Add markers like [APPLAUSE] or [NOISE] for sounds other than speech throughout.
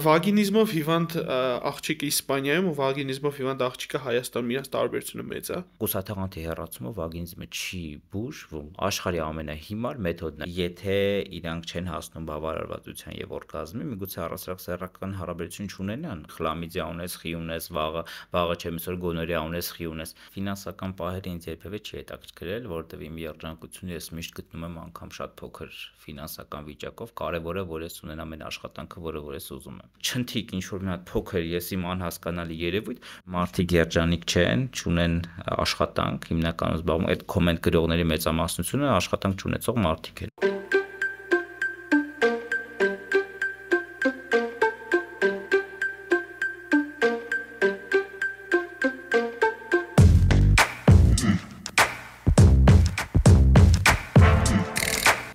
վագինիզմով հիվանդ աղջիկը Իսպանիայում ու վագինիզմով հիվանդ աղջիկը Հայաստանում իրաց տարբերությունը մեծ է։ Կուսաթաղանթի հեռացումը վագինիզմը չի բուժվում, աշխարհի ամենահիմար մեթոդն է։ Եթե իրանք չեն հասնում բավարարվածության եւ օրգազմի, միգուցե առասարակ սեռական հարաբերություն չունենան։ Խլամիդիա ունես, խի ունես, վաղը, վաղը չեմ ասոր գոնորիա ունես, խի ունես։ Ֆինանսական պահերը ինձ երբևէ չի հետաքրքրել, որովհետեւ իմ երջանկությունը ես միշտ գտնում եմ անգամ շատ փոքր ֆինանսական վիճակով, կարևորը որ ես ունենամ այն աշխատանքը, որը որ ես ուզում եմ չնթիկ ինչ որ մի հատ փոքր ես իմ անհասկանալի երևույթ մարդիկ երջանիկ չեն, չունեն աշխատանք, հիմնականում զբաղվում այդ կոմենտ գրողների մեծամասնությունը աշխատանք չունեցող մարդիկ են։ Ա,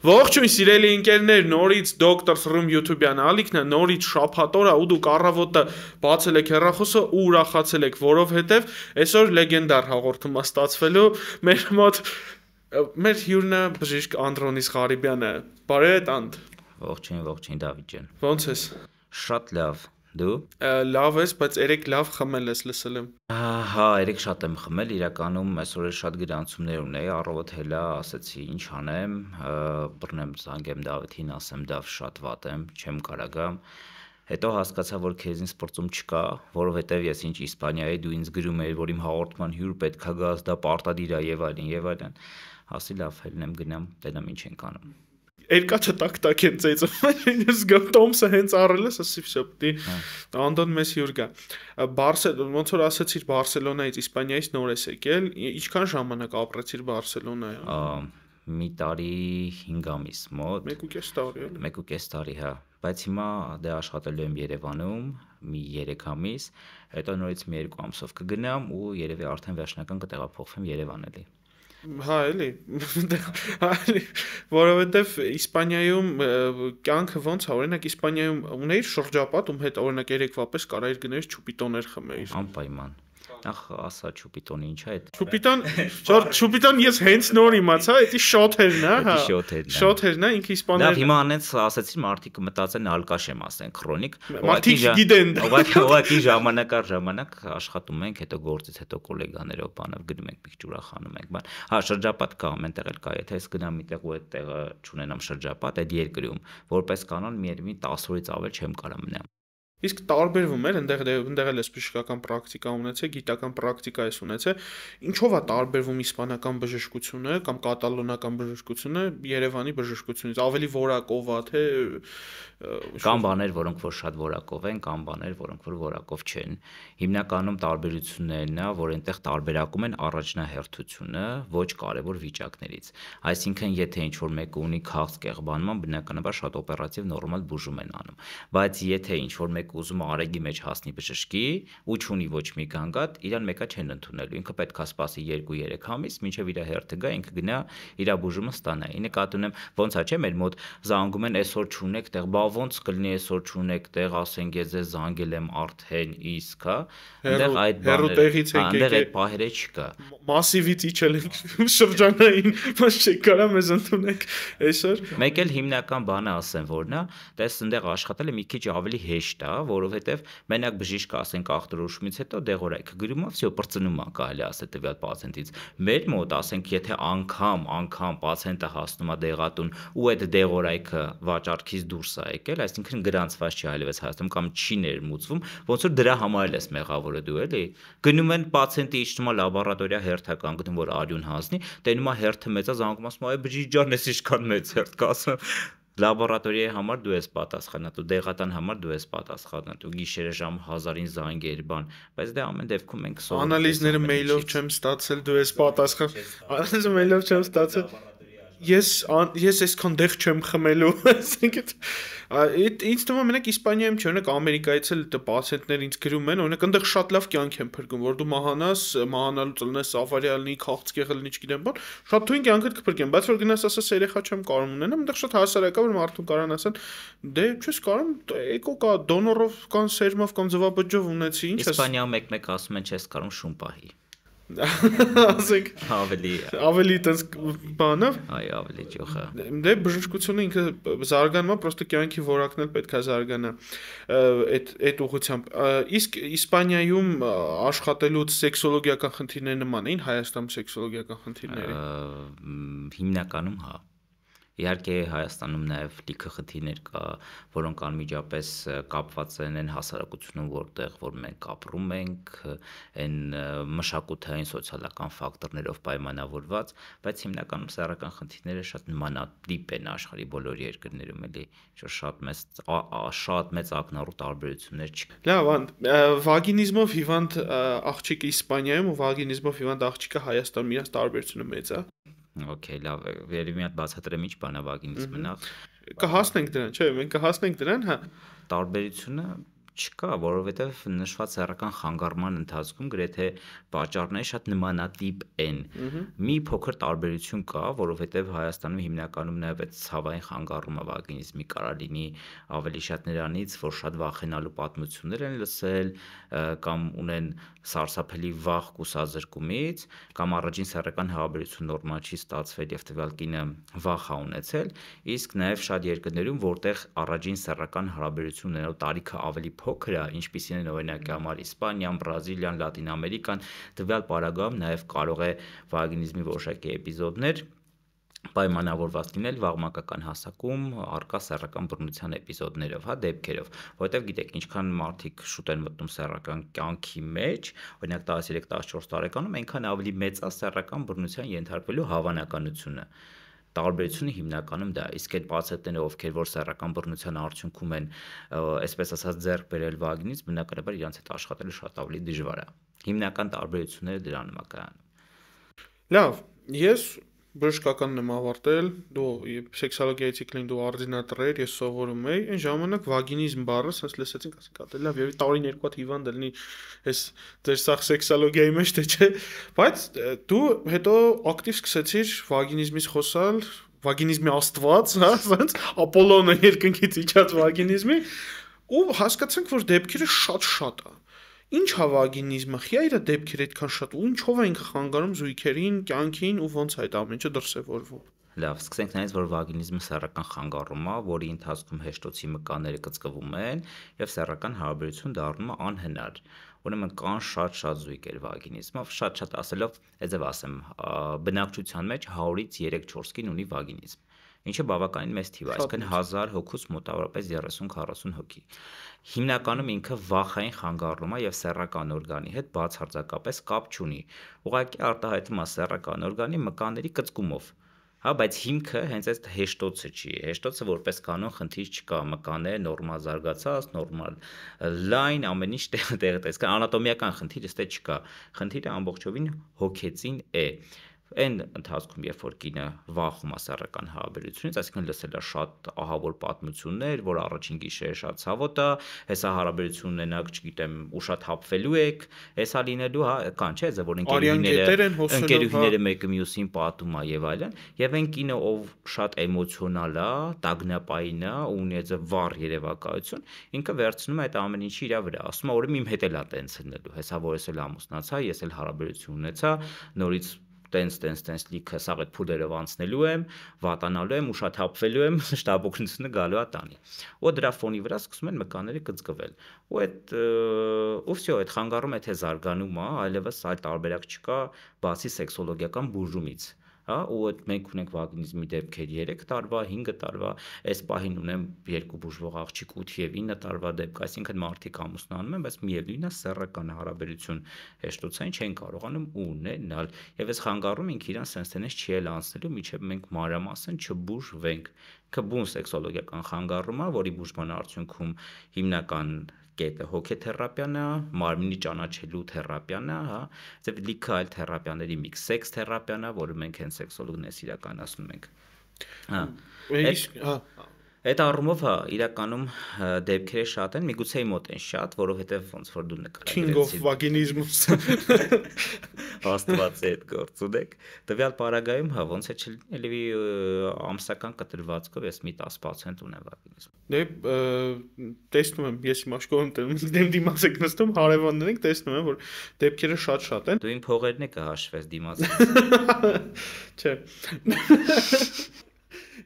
Ողջույն սիրելի ընկերներ, նորից Doctor Room YouTube-յան ալիքն է, նորից շափատորա ու դուք առավոտը բացել եք հեռախոսը ու ուրախացել եք, որովհետև այսօր լեգենդար հաղորդում է ստացվելու մեր մոտ մեր հյուրնը բժիշկ Անդրոնիս Ղարիբյանը։ Բարև այդ անդ։ Ողջույն, ողջույն Դավիթ ջան։ Ոնց ես։ Շատ լավ։ Դու։ Լավ ես, բայց երեք լավ խմել ես, լսել եմ։ Ահա, երեք շատ եմ խմել, իրականում այսօր էլ շատ գրանցումներ ունեի, առավոտ հելա ասացի, ինչ անեմ, բռնեմ զանգեմ Դավիթին, ասեմ Դավ շատ վատ եմ, չեմ կարա գամ հետո հասկացա, որ քեզին սպորտում չկա, որովհետև ես ինչ Իսպանիայի դու ինձ գրում էիր, որ իմ հաղորդման հյուր պետքա գազ, դա պարտադիր է եւ այլն եւ այլն։ Ասի լավ, հելնեմ գնամ, տենամ ինչ ենք անում երկաչը տակ-տակ են ծեծում։ [LAUGHS] Ես գամ Թոմսը հենց առել ես, ասի վсё, պիտի հա։ Անդոն Մեսսի ուր գա։ Բարսել, ոնց որ ասացիր Բարսելոնայից Իսպանիայից նոր ես եկել, ինչքան ժամանակ ապրեցիր Բարսելոնայում։ Մի տարի 5 ամիս մոտ։ 1.5 տարի, էլի։ 1.5 տարի, հա։ Բայց հիմա դե աշխատելու եմ Երևանում մի 3 ամիս, հետո նորից մի 2 ամսով կգնամ ու երևի արդեն վերջնական կտեղափոխվեմ Երևան էլի։ Ա Հա, էլի, դե, հա, էլի, որովհետև Իսպանիայում կյանքը ոնց է, հա, օրինակ Իսպանիայում ունեիր շրջապատ, ում հետ օրինակ երեկվա պես կարայր գներ ճուպիտոներ խմեիր։ Անպայման։ Նախ ասա Չուպիտոն ի՞նչ է այդ։ Չուպիտոն, չոր Չուպիտոն ես հենց նոր իմացա, դա շոթերն է, հա։ Շոթերն է, ինքը իսպաներն է։ Լավ, հիմա անենց ասեցին մարդիկ մտածեն ալկաշ եմ ասեն, քրոնիկ։ Մարդիկ գիտեն։ Ուղղակի ուղղակի ժամանակ առ ժամանակ աշխատում ենք, հետո գործից հետո գոլեգաներով բանով գնում ենք պիքտուրա խանում ենք, բան։ Հա, շրջապատ կա ամենտեղ էլ կա, եթե ես գնամ միտեղ ու այդ տեղը չունենամ շրջապատ այդ երկրում, որպես կանոն մի երևի 10 օրից ավել չեմ կարող մնամ։ Իսկ տարբերվում էր այնտեղ այնտեղ դե- էլ էս բժշկական պրակտիկա ունեցել, գիտական պրակտիկա էս ունեցել։ Ինչով է տարբերվում իսպանական բժշկությունը կամ կատալոնական բժշկությունը Երևանի բժշկությունից։ Ավելի որակով է թե կամ բաներ, որոնք որ շատ որակով են, կամ բաներ, որոնք որ որակով չեն։ Հիմնականում տարբերություններն է, որ այնտեղ տարբերակում են առաջնահերթությունը ոչ կարևոր վիճակներից։ Այսինքն, եթե ինչ որ մեկը ունի քաղց կեղբանման, բնականաբար շատ օպերատիվ նորմալ բուժում են անում։ Բայց եթե ինչ որ մեկ ուզում է արեգի մեջ հասնի բժշկի ու չունի ոչ մի գանգատ, իրան մեկա չեն ընդունելու։ Ինքը պետքա սպասի 2-3 ամիս, մինչև իր հերթը գա, ինքը գնա իր բուժումը ստանա։ Ինը կատ ունեմ, ոնց է, չէ՞, մեր մոտ զանգում են այսօր չունեք տեղ, բա ոնց կլինի այսօր չունեք տեղ, ասենք ես ձեզ զանգել եմ արդեն իսկ, հա։ Այնտեղ այդ բանը։ Հերուտեղից եկեք։ Այնտեղ այդ բաները չկա։ Massive-ից իջել ենք [LAUGHS] շրջանային, ոչ չէ, կարա մեզ ընդունեք այսօր։ Մեկ էլ հիմնական բանը ասեմ, որն է, դες այնտեղ աշխատելը մի քիչ ավելի հեշտ է, որովհետև մենակ բժիշկը ասենք ախտորոշումից հետո դեղորայք գրումով սյո բրծնում է կարելի ասել տվյալ պացիենտից։ Մեր մոտ ասենք եթե անգամ անգամ պացիենտը հասնում է դեղատուն ու այդ դեղորայքը վաճառքից դուրս է եկել, այսինքն գրանցված չի այլևս Հայաստանում կամ չի ներմուծվում, ոնց որ դրա համար էլ ես մեղավորը դու էլի։ Գնում են պացիենտի իջնում է լաբորատորիա հերթը կանգնում որ արյուն հանձնի, տենում է հերթը մեծա զանգում ասում է բժիշկ ջան, ես ինչքան մեծ հերթ կասեմ լաբորատորիայի համար դու ես պատասխանատու, դեղատան համար դու ես պատասխանատու, գիշերը ժամ 1000-ին զանգեր բան, բայց դե ամեն դեպքում ենք սովորում։ Անալիզները մեյլով չեմ ստացել, դու ես պատասխան։ Անալիզը մեյլով չեմ ստացել ես ես այսքան դեղ չեմ խմելու, [LAUGHS] այսինքն ինձ թվում է մենակ Իսպանիայում չէ, օրինակ Ամերիկայից էլ դե պացիենտներ ինձ գրում են, օրինակ այնտեղ շատ լավ կյանք են փրկում, որ դու մահանաս, մահանալուց լինես ավարիա լինի, քաղցկեղ լինի, չգիտեմ բան, շատ թույն կյանքդ կփրկեն, բայց որ գնաս ասես երեխա չեմ կարող ունենամ, այնտեղ շատ հասարակավոր մարդու կարան ասեն, դե չես կարող, էկո կա դոնորով կամ սերմով կամ ձվաբջով ունեցի, ինչ ես Իսպանիայում մեկ-մեկ ասում են չես կարող շուն պահի ասենք ավելի ավելի տես բանով այո ավելի ճոխը դե բժշկությունը ինքը զարգանումա պրոստը կյանքի ворակն էլ պետքա զարգանա այդ այդ ուղությամբ իսկ Իսպանիայում աշխատելուց սեքսոլոգիական խնդիրները նման էին Հայաստանում սեքսոլոգիական խնդիրների հիմնականում հա Իհարկե Հայաստանում նաև լիքը խնդիրներ կա, որոնք անմիջապես կապված են այն հասարակությունում, որտեղ որ մենք ապրում ենք, այն մշակութային, սոցիալական ֆակտորներով պայմանավորված, բայց հիմնականում սեռական խնդիրները շատ նմանատիպ են աշխարհի բոլոր երկրներում, էլի, որ շատ մեծ շատ մեծ ակնառու տարբերություններ չկա։ Լավ, վագինիզմով հիվանդ աղջիկը Իսպանիայում ու վագինիզմով հիվանդ աղջիկը Հայաստանում իրաց տարբերությունը մեծ է։ Okay, լավ, երևի մի հատ բացատրեմ ինչ բանավագինից մնա։ Կհասնենք դրան, չէ, մենք կհասնենք դրան, հա։ Տարբերությունը չկա, որովհետև նշված հերական խանգարման ընթացքում գրեթե պատճառները շատ նմանատիպ են։ Մի փոքր տարբերություն կա, որովհետև Հայաստանում հիմնականում նաև այդ ցավային խանգարումը վագինիզմի կարա լինի ավելի շատ նրանից, որ շատ վախենալու պատմություններ են լսել կամ ունեն սարսափելի վախ կուսազրկումից կամ առաջին սեռական հարաբերություն նորմալ չի ստացվել եւ տվյալ կինը վախ ա ունեցել, իսկ նաև շատ երկրներում, որտեղ առաջին սեռական հարաբերություններով տարիքը ավելի փոքր է, ինչպիսին են օրինակ համար Իսպանիան, Բրազիլիան, Լատին Ամերիկան, տվյալ պարագայում նաև կարող է վագինիզմի որոշակի էպիզոդներ պայմանավորված լինել վաղմակական հասակում արկա սեռական բռնության էպիզոդներով, հա, դեպքերով, որովհետև գիտեք, ինչքան մարդիկ շուտ են մտնում սեռական կյանքի մեջ, օրինակ 13-14 տարեկանում, այնքան ավելի մեծ է սեռական բռնության ենթարկվելու հավանականությունը։ են Տարբերությունը հիմնականում դա, իսկ այդ պացիենտները, ովքեր որ սեռական բռնության արդյունքում են, այսպես ասած, ձեռք բերել վագնից, բնականաբար իրancs հետ աշխատելը շատ ավելի դժվար է։ Հիմնական տարբերությունները դրանում է կայանում։ Լավ, ես բժշկական նմ ավարտել, դու սեքսոլոգիայի ցիկլին դու արդինատռեր, ես սովորում էի, այն ժամանակ վագինիզմ բառը ասես լսեցինք, ասենք ատե դե լավ, եւ տարին երկու հատ հիվանդ լինի, այս դեր սա սեքսոլոգիայի մեջ թե չէ, բայց դու հետո ակտիվ սկսեցիր վագինիզմից խոսալ, վագինիզմի աստված, հա, ասենց Ապոլոնը երկնքից իջած վագինիզմի ու հասկացանք, որ դեպքերը շատ-շատ է Ինչ հավագինիզմը խիայրը դեպքեր այդքան շատ ու ինչով ենք խանգարում զույգերին, կյանքին ու ոնց այդ ամենը դրսևորվում։ Լավ, սկսենք նայից, որ վագինիզմը սեռական խանգարում է, որի ընթացքում հեշտոցի մկանները կծկվում են եւ սեռական հարաբերություն դառնում է անհնար։ Ուրեմն կան շատ-շատ զույգեր վագինիզմով, շատ-շատ ասելով, այդպես ասեմ, բնակչության մեջ 100-ից 3-4 կին ունի վագինիզմ ինչը բավականին մեծ թիվ է, այսինքն 1000 հոգուց մոտավորապես 30-40 հոգի։ Հիմնականում ինքը վախային խանգարում է եւ սեռական օրգանի հետ բացարձակապես կապ չունի։ Ուղղակի արտահայտվում է սեռական օրգանի մկանների կծկումով։ Հա, բայց հիմքը հենց այդ հեշտոցը չի։ Հեշտոցը որպես կանոն խնդիր չկա, մկանները նորմալ զարգացած, նորմալ լայն, ամեն ինչ տեղը տեղը տեսքան անատոմիական խնդիրը ստե չկա։ Խնդիրը ամբողջովին հոգեցին է։ Ա, այն ընթացքում, երբ որ կինը վախում է սեռական հարաբերությունից, այսինքն լսել է շատ ահավոր պատմություններ, որ առաջին գիշերը շատ ցավոտ է, հեսա հարաբերություն ունենաք, չգիտեմ, ու շատ հապվելու եք, հեսա լինելու, հա, կան չէ, որ ընկերուհիները ընկերուհիները հա։ մեկը մյուսին պատում է եւ այլն, եւ այն կինը, ով շատ էմոցիոնալ է, տագնապային է, ունի այդ վառ երևակայություն, ինքը վերցնում է այդ ամեն ինչը իր վրա, ասում է, օրը իմ հետ էլ է տենց լինելու, հեսա որ ես էլ ամուսնացա, ես էլ հարաբերություն ունեցա, նորից տենց տենց տենց լիքը սաղ այդ փուլերով անցնելու եմ, վատանալու եմ, ուշաթափվելու եմ, [LAUGHS] շտաբօգնությունը գալու է տանի։ Ու դրա ֆոնի վրա սկսում են մկանները կծկվել։ Ու այդ ու վсё, այդ խանգարումը թե զարգանում է, այլևս այլ տարբերակ չկա բացի սեքսոլոգիական բուժումից հա, ու այդ մենք ունենք վագնիզմի դեպքեր 3 տարվա, 5 տարվա, այս պահին ունեմ երկու բուժվող աղջիկ 8 եւ 9 տարվա դեպք, այսինքն մարդիկ ամուսնանում են, բայց միևնույնն է սեռական հարաբերություն հեշտոցային չեն կարողանում ունենալ։ Եվ այս խանգարում ինք իրան սենսենից չի էլ անցնելու, միջև մենք մանրամասն չբուժվենք։ Կբուն սեքսոլոգիական խանգարում է, որի բուժման արդյունքում հիմնական կետը հոգեթերապիան է, մարմինի ճանաչելու թերապիան է, հա, այսինքն լիքը այլ թերապիաների միքս, սեքս թերապիան է, որը մենք հենց սեքսոլոգներս իրականացնում ենք։ Հա։ Իսկ հա Այդ առումով հա իրականում հա, դեպքերը շատ են, միգուցե մոտ են շատ, որովհետև ոնց որ դու նկարագրեցի King of Vaginismus [LAUGHS] Աստված է այդ գործ ունեք։ Տվյալ պարագայում հա ոնց է չլինելի ամսական կտրվածքով ես մի 10% ունեմ վագինիզմ։ Դե տեսնում եմ, ես իմ աշկողում տնում դեմ դիմաց եք նստում, հարևաններ ենք, տեսնում եմ, որ դեպքերը շատ-շատ են։ Դու իմ փողերն եք հաշվես դիմաց։ [LAUGHS] Չէ։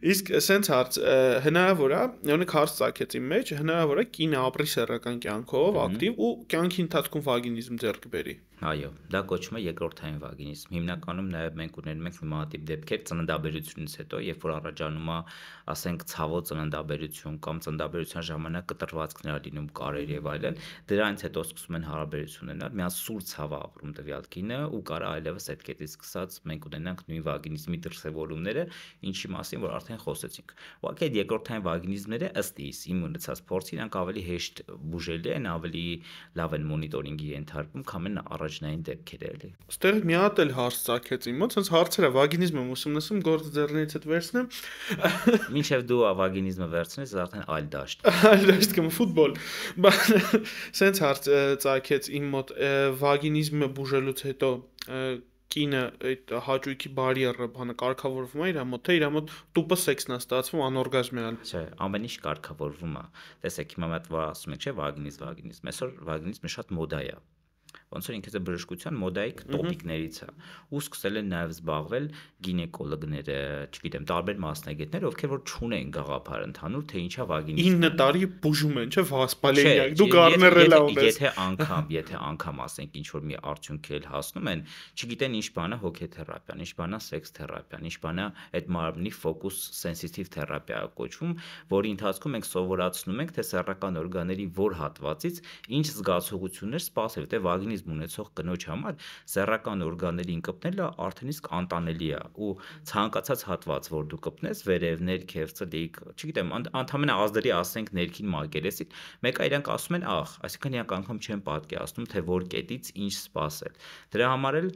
Իսկ սենց հարց հնարավոր է, օրինակ հարց ցակեց իմ մեջ, հնարավոր է կինը ապրի սեռական կյանքով, ակտիվ ու կյանքի ընթացքում վագինիզմ ձեռք բերի։ Այո, դա կոչվում է երկրորդային վագինիզմ։ Հիմնականում նաև մենք ունենում ենք նմանատիպ դեպքեր ծննդաբերությունից հետո, երբ որ առաջանում է, ասենք, ցավոտ ծննդաբերություն կամ ծննդաբերության ժամանակ կտրվածքներ լինում կարեր եւ այլն, դրանից հետո սկսում են հարաբերություն ունենալ, միան սուր ցավ ապրում տվյալ կինը ու կարա այլևս այդ կետից սկսած մենք ունենանք նույն վագինիզմի դրսևորումները, ինչի մասին որ արդեն խոսեցինք։ Ուղղակի այդ երկրորդային վագինիզմները ըստ իս իմ ունեցած փորձ իրանք ավելի հեշտ բուժելի են, ավելի լավ են մոնիտորինգի ենթարկվում, քան են առաջ առաջնային դեպքեր էլի։ Ստեղ մի հատ էլ հարց ցակեց իմ մոտ, ցենց հարցերը վագինիզմը ուսումնասում գործ ձեռներից հետ վերցնեմ։ [LAUGHS] Մինչև դու վագինիզմը վերցնես, արդեն այլ դաշտ։ [LAUGHS] Այլ դաշտ կմը ֆուտբոլ։ Ցենց [LAUGHS] հարց ցակեց իմ մոտ վագինիզմը բուժելուց հետո կինը այդ հաճույքի բարիերը բանը կարգավորվում է իր մոտ, թե իր մոտ տուպը սեքսն է ստացվում անօրգազմիալ։ Չէ, ամեն ինչ կարգավորվում է։ Տեսեք, հիմա մենք ասում ենք, չէ, վագնիզ, վագնիզ։ Այսօր վագնիզը շատ մոդա է ոնց որ ինքս է բժշկության մոդայիկ տոպիկներից է ու սկսել են նաև զբաղվել գինեկոլոգները, չգիտեմ, տարբեր մասնագետներ, ովքեր որ չունեն գաղափար ընդհանուր թե ինչա վագինի 9 տարի բուժում են, չէ՞, վասպալենիակ, դու գարներելա ունես։ Եթե անգամ, [LAUGHS] եթե անգամ ասենք ինչ որ մի արդյունքի էլ հասնում են, չգիտեն ինչ բան է հոգեթերապիան, ինչ բան է սեքս թերապիան, ինչ բան է այդ մարմնի ֆոկուս սենսիտիվ թերապիա կոչվում, որի ընթացքում մենք սովորացնում ենք թե սեռական օրգանների որ հատվածից ինչ զգացողություններ սպասել, որտեղ վագինի մեխանիզմ ունեցող կնոջ համար սեռական օրգաններին կպնելը արդեն իսկ անտանելի է ու ցանկացած հատված, որ դու կպնես, վերև, ներքև, ծլիկ, չգիտեմ, ընդհանրապես ազդրի ասենք ներքին մակերեսին, մեկը իրենք ասում են ախ, այսինքն իրենք անգամ չեն պատկերացնում, թե որ կետից ինչ սпасել։ Դրա համար էլ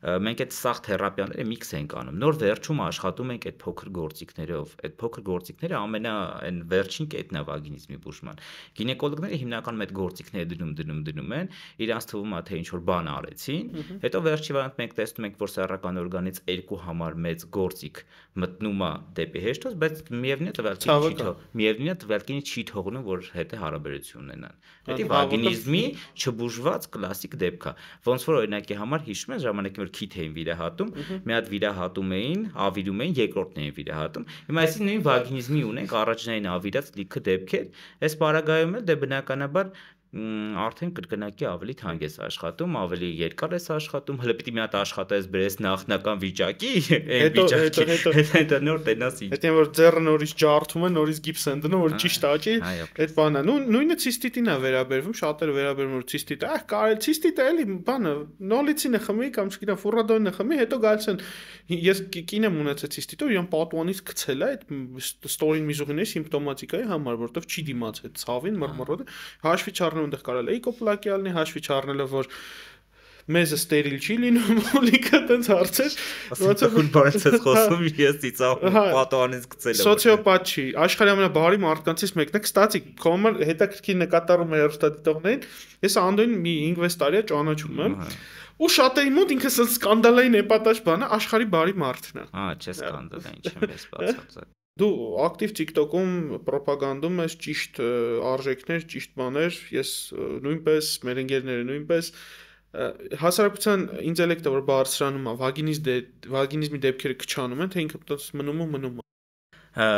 մենք այդ սախ թերապիաները միքս ենք անում։ Նոր վերջում աշխատում ենք այդ փոքր գործիքներով։ Այդ փոքր գործիքները ամենա այն վերջին կետն է վագինիզմի բուժման։ Գինեկոլոգները հիմնականում այդ գործիքները դնում դնում դնում են, իրանց թվում է թե ինչ որ բան արեցին, հետո վերջի վարանտ մենք տեսնում ենք, որ սեռական օրգանից երկու համար մեծ գործիք մտնում է դեպի հեշտոց, բայց միևնույն է տվյալքին չի թող, միևնույն է տվյալքին չի թողնում, որ հետը հարաբերություն ունենան։ Դա դե վագինիզմի չբուժված կլասիկ դեպք է։ Ոնց որ օրինակի համար հիշում ես ժամանակին որ քիթ էին վիրահատում, մի հատ վիրահատում էին, ավիրում էին, երկրորդն էին վիրահատում։ Հիմա այսին նույն վագինիզմի ունենք առաջնային ավիրած լիքը դեպքեր, այս պարագայում էլ դե բնականաբար արդեն կրկնակի ավելի թանկ ես աշխատում, ավելի երկար ես աշխատում, հələ պիտի մի հատ աշխատես բերես նախնական վիճակի, այն վիճակի, հետո նոր տենաս ինչ։ Հետո որ ձեռը նորից ջարդում է, նորից գիպս են դնում, որ ճիշտ աճի, այդ բանն է։ Նույնը ցիստիտին է վերաբերվում, շատերը վերաբերվում որ ցիստիտ, ահ, կարել ցիստիտը էլի բանը, նոլիցինը խմի կամ չգիտեմ, ֆուրադոնը խմի, հետո գալիս են ես կին եմ ունեցել ցիստիտ, որ իան պատուանից գցել է այդ ստորին միզուգինի սիմպտոմատիկայի համար, որտեղ չի դիմաց այդ ցավին, մռմռոտը, հաշվի չառնա չառնում, այնտեղ կարելի է կոպլակի ալնի, հաշվի չառնելով որ մեզը ստերիլ չի լինում, [LAUGHS] լիքը տենց հարցեր, ոնց որ բարից ես խոսում, [LAUGHS] ես ծիծաղ հա, պատանից գցել եմ։ Սոցիոպատ չի, աշխարհի ամենաբարի մարդկանցից մեկն է, կստացի, կոմը հետաքրքիր նկատառում է հերթադիտողներին։ Ես Անդոյին մի 5-6 տարի է ճանաչում եմ։ Ու շատերի մոտ ինքս էլ սկանդալային էպատաժ բանը աշխարհի բարի մարդն է։ Ահա, չէ հա։ սկանդալ, ինչի՞ մեզ բացած։ Դու ակտիվ TikTok-ում ռոպագանդում ես ճիշտ արժեքներ, ճիշտ բաներ, ես նույնպես, մեր ընկերները նույնպես հասարակության ինտելեկտը որ բարձրանում է, վագինիզ դե վագինիզմի դեպքերը քչանում են, թե ինքը մտած մնում ու մնում է։ հա,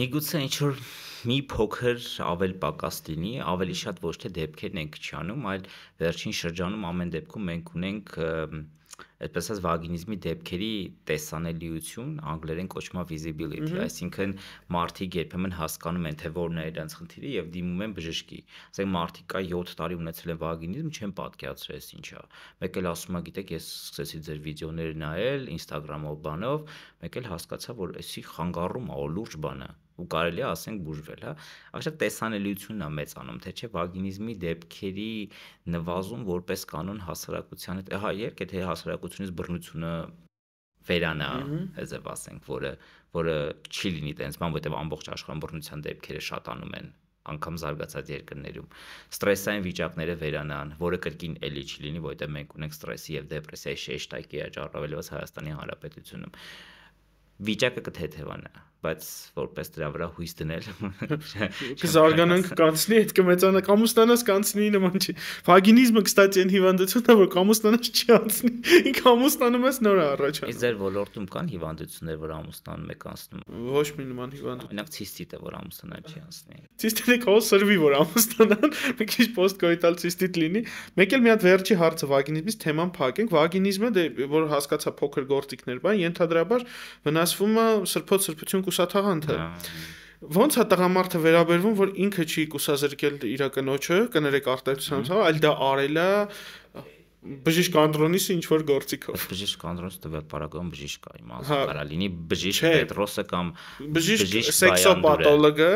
Միգուցե ինչ որ մի փոքր ավել պակաս լինի, ավելի շատ ոչ թե դեպքերն ենք քչանում, այլ վերջին շրջանում ամեն դեպքում մենք ունենք այդպես ասած վագինիզմի դեպքերի տեսանելիություն անգլերեն կոչվում է visibility, այսինքն մարդիկ երբեմն հասկանում են թե որն է իրենց խնդիրը եւ դիմում են բժշկի։ Ասենք մարդիկ կա 7 տարի ունեցել են վագինիզմ, չեն պատկերացրել ես ինչա։ Մեկ էլ ասում է, գիտեք, ես սկսեցի ձեր վիդեոները նայել Instagram-ով բանով, մեկ էլ հասկացա, որ էսի խանգարում է, լուրջ բան է։ Ա ու կարելի է ասենք բուժվել, հա։ Այսինքն տեսանելիությունն է մեծանում, թե չէ վագինիզմի դեպքերի նվազում որպես կանոն հասարակության հետ, հա, իհարկե թե հասարակությունից բռնությունը վերանա, այսև ասենք, որը որը չի լինի տենց, բան, որտեղ ամբողջ աշխարհում բռնության դեպքերը շատանում են անգամ զարգացած երկրներում ստրեսային վիճակները վերանան, որը կրկին էլի չի լինի, որտեղ մենք ունենք ստրեսի եւ դեպրեսիայի շեշտակի աճառավելված Հայաստանի Հանրապետությունում։ Վիճակը կթեթևանա բայց որպես դրա վրա հույս դնել [LAUGHS] կզարգանանք կանցնի այդ կմեծանա կամուստանաս կանցնի նման չի ֆագինիզմը կստացի այն հիվանդությունն է որ կամուստանաս չի անցնի ինք կամուստանում ես նոր առաջանում իսկ ձեր ոլորտում կան հիվանդություններ որ ամուսնան մեկ անցնում ոչ մի նման հիվանդություն օրինակ ցիստիտը որ ամուսնան չի անցնի ցիստիտը քո սրվի որ ամուսնան [LAUGHS] մի քիչ պոստկոիտալ ցիստիտ լինի մեկ էլ մի հատ վերջի հարցը վագինիզմից թեման փակենք վագինիզմը դե, որ հասկացա փոքր գործիքներ բան ենթադրաբար վնասվում է սրբոց սրբություն կուսաթաղանթը։ Ոնց է տղամարդը վերաբերվում, որ ինքը չի կուսազրկել իր կնոջը, կներեք արտադրությամբ, այլ դա արել է բժիշկ Անդրոնիսը ինչ որ գործիքով։ Բժիշկ Անդրոնիսը դեվելոպերական բժիշկ է, իմաստ հա։ կարա լինի բժիշկ Պետրոսը կամ բժիշկ սեքսոպաթոլոգը,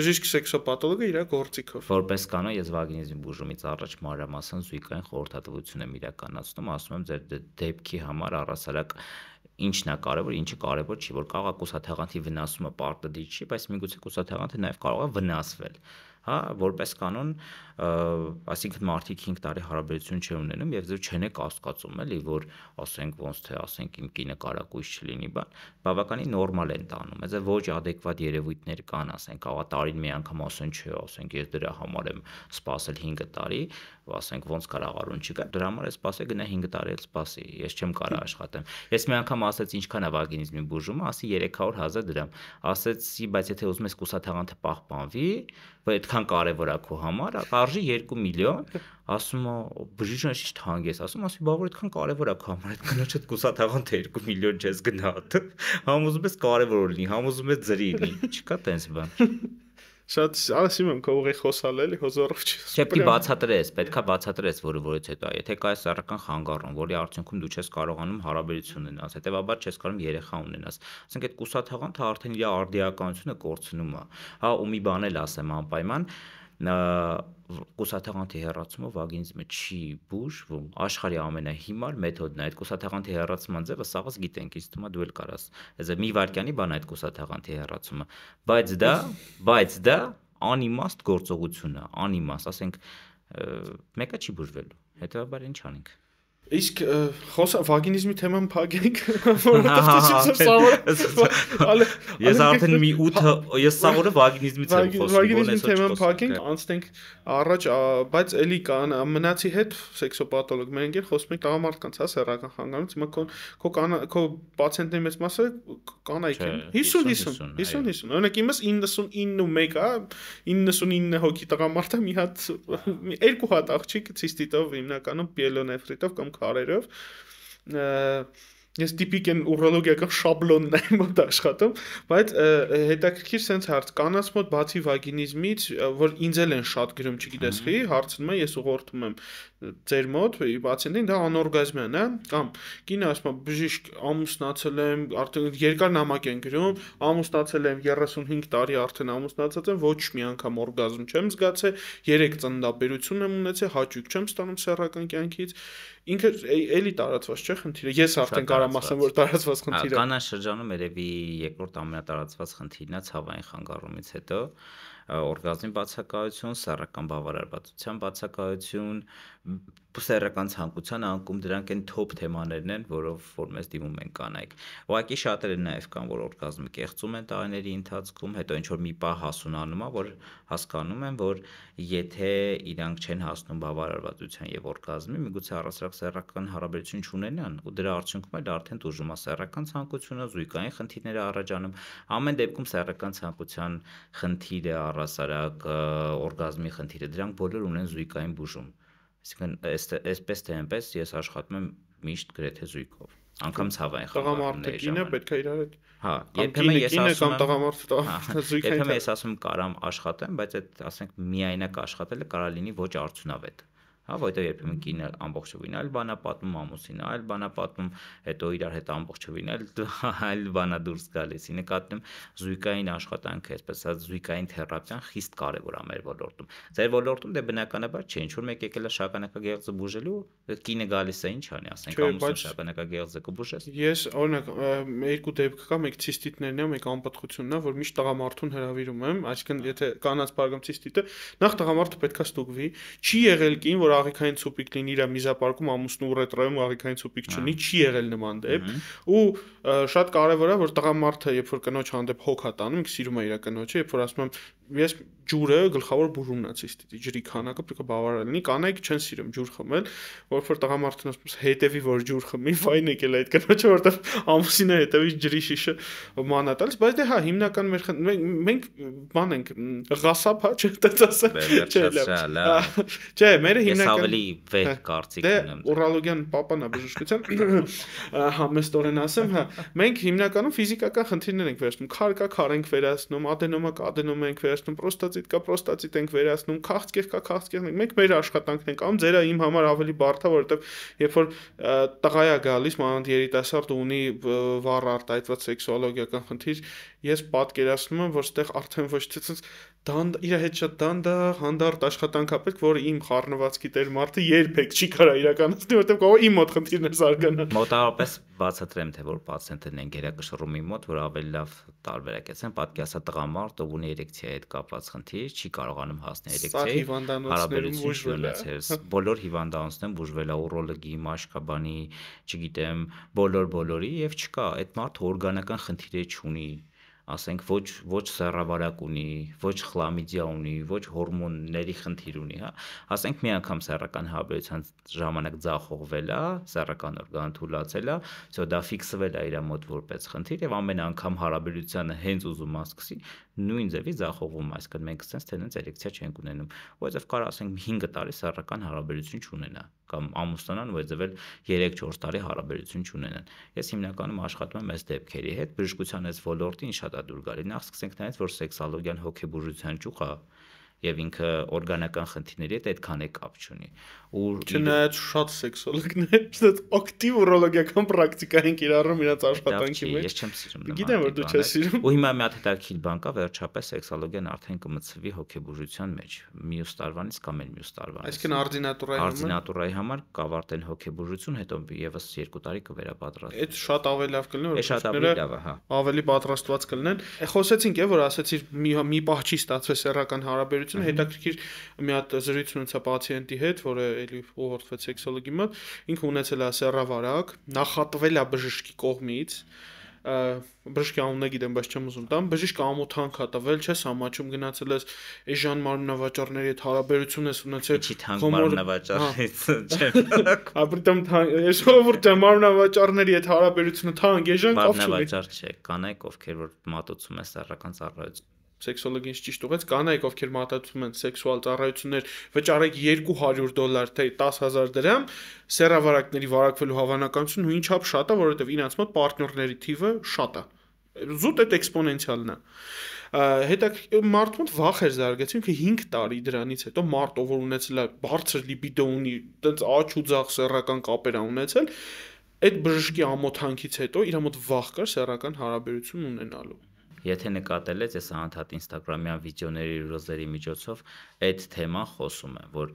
բժիշկ սեքսոպաթոլոգը իր գործիքով։ Որպես կանոն ես վագինիզմի բուժումից առաջ մանրամասն զույգային խորհրդատվություն եմ իրականացնում, ասում եմ ձեր դե-, դեպքի համար առասարակ ինչն է կարևոր, ինչը կարևոր չի, որ կարող է կուսաթաղանթի վնասումը պարտադիր չի, բայց միգուցե կուսաթաղանթը նաև կարող է վնասվել հա, որպես կանոն, այսինքն մարդիկ 5 տարի հարաբերություն չեն ունենում եւ ձեր չեն կասկածում էլի, որ ասենք ոնց թե ասենք իմ կինը կարակույս չլինի, բան, բավականին նորմալ են տանում։ Այսինքն ոչ adekvat երևույթներ կան, ասենք, ահա տարին մի անգամ ասեն, չէ, ասենք ես դրա համար եմ սпасել 5 տարի, ասենք ոնց կարող արուն չկա։ Դրա համար է սпасել գնա 5 տարի էլ սпасի, ես չեմ կարող աշխատեմ։ Ես մի անգամ ասաց ինչքան է վագինիզմի բուժումը, ասի 300 000 դրամ։ Ասեցի, բայց եթե ուզում ես կուսաթաղանթը պահպանվի, այդքան կարևոր է քո համար, արժի 2 միլիոն, ասում է բժիշկը ճիշտ հանգես, ասում ասի բա որ այդքան կարևոր է քո համար, այդ կնոջդ կուսաթաղան թե 2 միլիոն չես գնա հատ։ Համոզում ես կարևոր լինի, համոզում ես ծրի լինի, չկա տենց բան։ Շատ ասում եմ, քո ուղի խոսալ էլի, հոզորով չի։ Չեպի բացատրես, պետքա բացատրես, որը որից հետո է։ Եթե կա սեռական խանգարում, որի արդյունքում դու չես կարողանում հարաբերություն ունենալ, հետեւաբար չես կարող երեխա ունենաս։ Ասենք այդ կուսաթաղանթը արդեն իր արդիականությունը կորցնում է։ Հա, ու մի բան էլ ասեմ անպայման, կուսաթաղանթի հեռացումը վագինիզմը չի բուժ, որ աշխարհի ամենահիմար մեթոդն է։ Այդ կուսաթաղանթի հեռացման ձևը սաղս գիտենք, իսկ թվում է դու էլ կարաս։ Այսա մի վարքյանի բան այդ կուսաթաղանթի հեռացումը, բայց դա, բայց դա անիմաստ գործողություն է, անիմաստ, ասենք մեկը չի բուժվելու։ Հետևաբար ինչ անենք։ Իսկ խոսա վագինիզմի թեման փակենք, [LAUGHS] որովհետև հա, հա, հա, չեմ սովորել։ Ես արդեն մի 8 ես սովորը վագինիզմից եմ խոսում։ Վագինիզմի թեման փակենք, անցնենք առաջ, բայց էլի կան մնացի հետ սեքսոպաթոլոգ մենք էլ խոսում ենք տղամարդկանց, հա, սեռական խանգարումից, հիմա քո քո քո պացիենտների մեծ մասը կանայք են։ 50-50, 50-50։ Օրինակ իմս 99 ու 1, հա, 99 հոգի տղամարդը մի հատ երկու հատ աղջիկ ցիստիտով հիմնականում պիելոնեֆրիտով կամ քարերով ես տիպիկ են ուրոլոգիական շաբլոնն եմ [LAUGHS] մոտ աշխատում, բայց հետաքրքիր sense հարց կանաց մոտ բացի վագինիզմից, որ ինձ էլ են շատ գրում, չգիտես խի, հարցնում են, ես ուղղորդում եմ ձեր մոտ պացիենտին դա անօրգազմիան է կամ կինը ասում է բժիշկ ամուսնացել եմ արդեն երկար նամակ են գրում ամուսնացել եմ 35 տարի արդեն ամուսնացած եմ ոչ մի անգամ օրգազմ չեմ զգացել երեք ծննդաբերություն եմ ունեցել հաճույք չեմ ստանում սեռական կյանքից ինքը էլի տարածված չէ խնդիրը ես արդեն կարամ ասեմ որ տարածված խնդիր է կանա շրջանում երևի երկրորդ ամենատարածված խնդիրն է ցավային խանգարումից հետո օրգազմի բացակայություն սեռական բավարարվածության բացակայություն սեռական ցանկության անկում դրանք են top թեմաներն են, որով որ մեզ դիմում են կանայք։ Ուղղակի շատերը նաև կան, որ օրգազմը կեղծում են տարիների ընթացքում, հետո ինչ որ մի պահ հասունանում է, որ հասկանում են, որ եթե իրանք չեն հասնում բավարարվածության եւ օրգազմի, միգուցե առասարակ սեռական հարաբերություն չունենան, ու դրա արդյունքում էլ արդեն դժում է սեռական ցանկությունը, զույգային խնդիրները առաջանում։ Ամեն դեպքում սեռական ցանկության խնդիրը, առասարակ օրգազմի խնդիրը, դրանք բոլոր ունեն զույգային բուժում։ Իսկն այսպես թե այնպես ես աշխատում եմ միշտ գրեթե զույգով։ Անկամ ցավային խաղապարները։ Տղամարդը կինը պետք է իրար հետ։ Հա, երբեմն ես ասում եմ տղամարդը զույգ հետ։ Երբեմն ես ասում կարամ աշխատեմ, բայց այդ ասենք միայնակ աշխատելը կարա լինի ոչ արդյունավետ հա որտեղ երբեմն կինը ամբողջովին այլ բանա պատմում ամուսին այլ բանա պատմում հետո իրար հետ ամբողջովին այլ [LAUGHS] այլ բանա դուրս գալիս ի նկատում զույգային աշխատանքը այսպես ասած զույգային թերապիան խիստ կարևոր է մեր ոլորտում ձեր ոլորտում դե բնականաբար չէ ինչ որ մեկ եկել է շագանակագեղձը բուժելու կինը գալիս է ինչ անի ասենք ամուսին շագանակագեղձը կբուժես ես օրինակ երկու դեպք կա մեկ ցիստիտներն է մեկ անպատկությունն է որ միշտ տղամարդուն հրավիրում եմ այսինքն եթե կանաց բարգամ ցիստիտը նախ տղամարդը պետքա ստուգվի չի եղել կին որ որ աղիքային ցուպիկ լինի իր միզապարկում ամուսնու ռետրոյում աղիքային ցուպիկ չլինի, չի եղել նման դեպք ու շատ կարևոր է որ տղամարդը երբ որ կնոջ հանդեպ հոգ է տանում, ինքը սիրում է իր կնոջը, երբ որ ասում եմ ես ջուրը գլխավոր բուրումն է ցիստիտի ջրի քանակը պետք է բավարար լինի կանայք չեն սիրում ջուր խմել որով որ տղամարդն ասում հետևի որ ջուր խմի վայն եկել այդ կնոջը որտեղ ամուսինը հետևի ջրի շիշը մանա տալիս բայց դե հա հիմնական մեր մենք բան ենք ղասապ հա չէ՞ այդպես ասել չէ լավ հա, չէ մերը հիմնական ես ավելի վեր հա, կարծիք դե, ունեմ ուրալոգիան պապան է բժշկության [COUGHS] համեստորեն ասեմ հա մենք հիմնականում ֆիզիկական խնդիրներ ենք վերցնում քարկա քար ենք վերացնում ադենոմա կադենոմա ենք վերացնում վերացնում, պրոստատիտ կա, պրոստատիտ ենք վերացնում, քաղցկեղ կա, քաղցկեղ ենք։ Մենք մեր աշխատանքն ենք անում, ձերա իմ համար ավելի բարդ է, որովհետև երբ որ տղայա գալիս, մանավանդ երիտասարդ ունի վառ արտահայտված սեքսուալոգիական խնդիր, ես պատկերացնում եմ, որ ստեղ արդեն ոչ թե ցած դանդ իր հետ շատ դանդաղ հանդարտ աշխատանք է պետք, որ իմ խառնվածքի տեր մարդը երբեք չի կարա իրականացնել, որտեղ կարող իմ մոտ խնդիրներ զարգանան։ Մոտավորապես բացատրեմ, թե որ պացիենտներն են գերակշռում իմ մոտ, որ ավելի լավ տարբերակեցեն, պատկերացա տղամարդ, ով ունի էրեկցիայի հետ կապված խնդիր, չի կարողանում հասնել էրեկցիայի։ Հարաբերություն բուժվել է։ Բոլոր հիվանդանոցներն բուժվել է ուրոլոգի, մաշկաբանի, չգիտեմ, բոլոր բոլորի եւ չկա, այդ մարդը օրգանական խնդիրը չունի ասենք ոչ ոչ սեռավարակ ունի, ոչ խլամիդիա ունի, ոչ հորմոնների խնդիր ունի, հա։ Ասենք մի անգամ սեռական հարաբերության ժամանակ ձախողվել է, սեռական օրգան թուլացել է, всё դա ֆիքսվել է իր մոտ որպես խնդիր եւ ամեն անգամ հարաբերությունը հենց ուզում ասկսի, նույն ձևի ձախողվում, այսինքն մենք sense թե նենց էլեկցիա չենք ունենում, որովհետև կարող ասենք 5 տարի սեռական հարաբերություն չունենա կամ ամուսնանան, որովհետև 3-4 տարի հարաբերություն չունենան։ Ես հիմնականում աշխատում եմ այս դեպքերի հետ, բժշկության այս ոլորտին շատ է դուր գալի։ Նախ սկսենք նայած, որ սեքսոլոգիան հոգեբուժության ճյուղ է, եւ ինքը օրգանական խնդիրների հետ այդքան է կապ չունի։ Ու չնայած շատ սեքսոլոգներ այդ ակտիվ ուրոլոգիական պրակտիկա են կիրառում իրաց աշխատանքի մեջ։ Ես չեմ սիրում նման։ Գիտեմ որ դու չես սիրում։ Ու հիմա մի հատ հետաքրքիր բան կա, վերջապես սեքսոլոգիան արդեն կմցվի հոգեբուժության մեջ։ Մյուս տարվանից կամ այլ մյուս տարվանից։ Այսինքն արդինատուրայի համար արդինատուրայի համար կավարտեն հոգեբուժություն, հետո եւս 2 տարի կվերապատրաստվի։ Այդ շատ ավելի լավ կլինի, որ շատ ավելի լավ է, հա։ Ավելի պատրաստված կլինեն։ Խոսեցինք է որ ասեցիր մի մի պահ չի ստացվես սեռական հարաբերություն բժշկությունը հետաքրքիր մի հատ զրույցն ունեցա պացիենտի հետ, որը էլի ուղղորդվեց սեքսոլոգի մոտ, ինքը ունեցել է սեռավարակ, նախատվել է բժշկի կողմից բժշկի անունը գիտեմ, բայց չեմ ուզում տամ, բժիշկը ամոթանք հա տվել, չես համաչում գնացել ես էժան մարմնավաճառների հետ հարաբերություն ես ունեցել։ Ինչի թանկ մարմնավաճառից հա։ չեմ։ Ապրտամ թանկ, ես ժողովուրդը մարմնավաճառների հետ հարաբերությունը թանկ էժան կապ չունի։ Մարմնավաճառ չէ, կանայք ովքեր որ մատուցում են սեռական ծառայություն սեքսոլոգին ճիշտ ուղեց կանայք ովքեր մատածում են սեքսուալ ծառայություններ վճարեք 200 դոլար թե 10000 դրամ սերավարակների վարակվելու հավանականությունը հույն չափ շատ է որովհետև իրաց մոտ պարտներների թիվը շատ է զուտ այդ էքսպոնենցիալն է հետաքրքիր մարդ մոտ վախ էր զարգացին ինքը 5 տարի դրանից հետո մարդ ով ունեցել է բարձր լիբիդո ունի տենց աչ ու ձախ սեռական կապեր ունեցել այդ բժշկի ամոթանքից հետո իր մոտ վախ կար սեռական հարաբերություն ունենալու Եթե նկատել ես, ես անընդհատ Instagram-յան վիդեոների ռոզերի միջոցով այդ թեման խոսում եմ, որ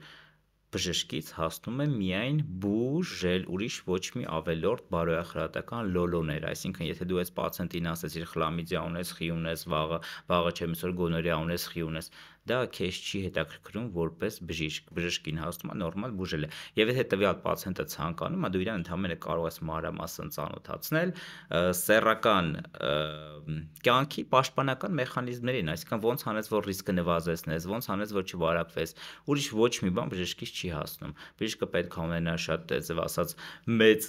բժշկից հասնում է միայն բուժել, ուրիշ ոչ մի ավելորդ բարոյախրատական լոլոներ, այսինքն եթե դու ես պացիենտին ասես իր խլամիդիա ունես, խի ունես, վաղը, վաղը չեմ իսոր գոնորիա ունես, խի ունես, դա քեզ չի հետաքրքրում որպես բժիշկ։ Բժշկին հաստումա նորմալ բուժել է։ Եվ եթե տվյալ պացիենտը ցանկանում է, դու իրան ընդհանրապես կարող ես մանրամասն ծանոթացնել սեռական կյանքի պաշտպանական մեխանիզմներին, այսինքն ոնց հանես որ ռիսկը նվազեցնես, ոնց հանես որ չվարակվես։ Ուրիշ ոչ մի բան բժշկից չի հասնում։ Բժիշկը պետք է ունենա շատ ձև ասած մեծ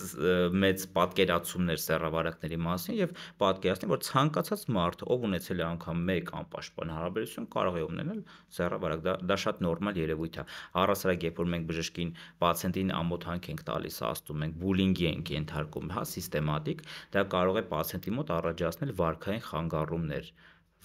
մեծ պատկերացումներ սեռավարակների մասին եւ պատկերացնի, որ ցանկացած մարդ, ով ունեցել է անգամ մեկ անպաշտպան հարաբերություն, կարող է ունենալ բժշկություն ծառաբարակ դա դա շատ նորմալ երևույթ է առասարակ երբ որ մենք բժշկին պացիենտին ամոթանք ենք տալիս ասում ենք բուլինգի ենք ենթարկում հա սիստեմատիկ դա կարող է պացիենտի մոտ առաջացնել վարքային խանգարումներ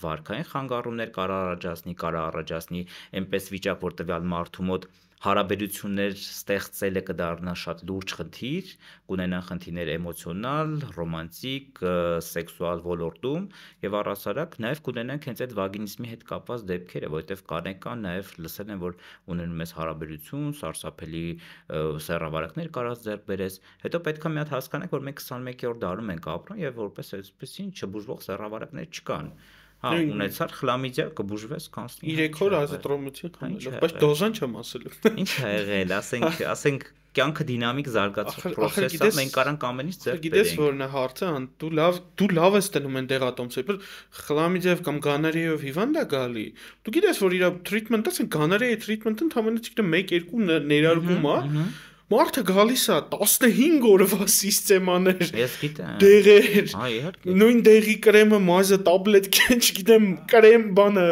վարկային խանգարումներ կարող առաջացնի, կարող առաջացնի այնպես վիճակ, որ տվյալ մարդու մոտ հարաբերություններ ստեղծելը կդառնա շատ լուրջ խնդիր, կունենան խնդիրներ էմոցիոնալ, ռոմանտիկ, սեքսուալ ոլորտում եւ առհասարակ նաեւ կունենանք հենց այդ վագինիզմի հետ կապված դեպքերը, որովհետեւ կանեն կան նաեւ լսել են, որ ունենում ես հարաբերություն, սարսափելի սերավարակներ կարած ձեռք բերես։ Հետո պետք է մի հատ հասկանանք, որ մենք 21-րդ դարում ենք ապրում եւ որպես այսպեսին չբուժվող սերավարակներ չկան։ Հա, ունեցար խլամիդիա կբուժվես կանստին 3 հա, օր ազատրոմություն կանելով բայց դոժան չեմ ասել ի՞նչ է եղել ասենք ասենք կյանքը դինամիկ զարգացող process է մենք կարանք ամենից ձեռք բերենք գիտես որն է հարցը դու լավ դու լավ ես տնում այն դեղատոմսը խլամիդիայով կամ գանարիայով հիվանդ է գալի դու գիտես որ իր treatment-ը ասենք գանարիայի treatment-ը ընդհանրապես 1-2 ներարկում է Մարդը գալիս է 15 օրվա սիստեմաներ։ Ես գիտեմ։ Դեղեր։ Հա, իհարկե։ Նույն դեղի կրեմը, մազը, տաբլետ, չգիտեմ, կրեմ բանը,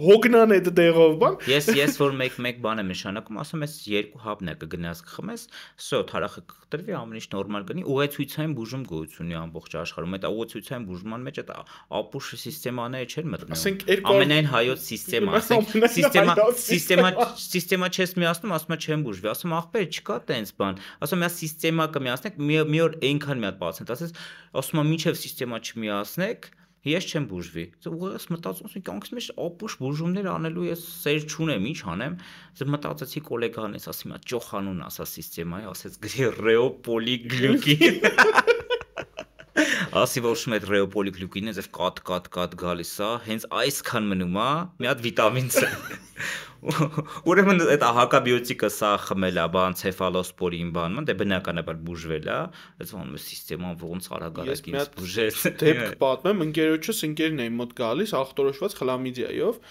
հոգնան այդ դեղով, բան։ Ես ես որ մեկ-մեկ բան եմ նշանակում, ասում ես երկու հապն է կգնաս կխմես, սո թարախը կտրվի, ամեն ինչ նորմալ կլինի, ուղեցույցային բուժում գոյություն ունի ամբողջ աշխարհում։ Այդ ուղեցույցային բուժման մեջ այդ ապուշ սիստեմաները չեն մտնում։ Ասենք ամենայն հայոց սիստեմա, ասենք սիստեմա, սիստեմա, սիստեմա չես միացնում, ասում ես չեմ բուժվի, ասում ախպեր չկա տեն sense բան, ասում եմ, սիստեմա կմիացնեք, մի մի օր այնքան մի հատ բացենք, ասես, ասում եմ, ինչև սիստեմա չմիացնեք, ես չեմ բուժվի։ Ուղղակի մտածում եմ, կյանքիս մեջ ապուշ բուժումներ անելու ես սեր չունեմ, ի՞նչ անեմ։ Ես մտածեցի կոլեգան էս ասի, մա ճոխանուն ասա սիստեմայի, ասեց գրի ռեոպոլի գլյուկի։ Ասի որ շմետ ռեոպոլի գլյուկինը ձև կատ կատ կատ գալիս է, հենց այսքան մնում է, մի հատ վիտամին C։ Ուրեմն այդ հակաբիոտիկը սա խմելա, բան ցեֆալոսպորին բան, մեն դե բնականաբար բուժվել է, այս ոնց համակարգան ոնց արագարակից բուժես։ Դեպք պատմեմ, ընկերոջս ընկերն է մոտ գալիս ախտորոշված խլամիդիայով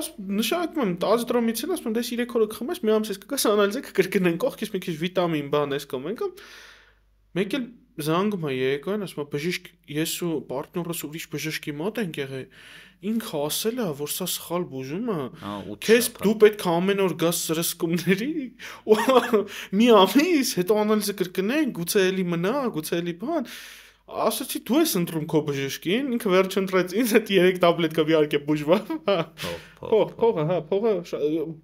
ասում նշանակում եմ ազդրոմիցին ասում դես «Դե 3 օրը խմես մի ամսից կգաս անալիզը կկրկնեն կողքից մի քիչ վիտամին բան էս կամ ենքա մեկ էլ զանգում է եկան, ասում է բժիշկ, ես ու պարտներս ուրիշ բժշկի մոտ ենք եղել։ Ինքը ասել է, որ սա սխալ բուժում է։ Քեզ դու պետք է ամեն օր գաս սրսկումների ու մի ամիս հետո անալիզը կրկնեն, գուցե էլի մնա, գուցե էլի բան։ Ասացի դու ես ընտրում քո բժշկին, ինքը վերջ ընտրեց ինձ այդ 3 տաբլետ կա իհարկե բուժվավ։ Փող, փողը, հա, փողը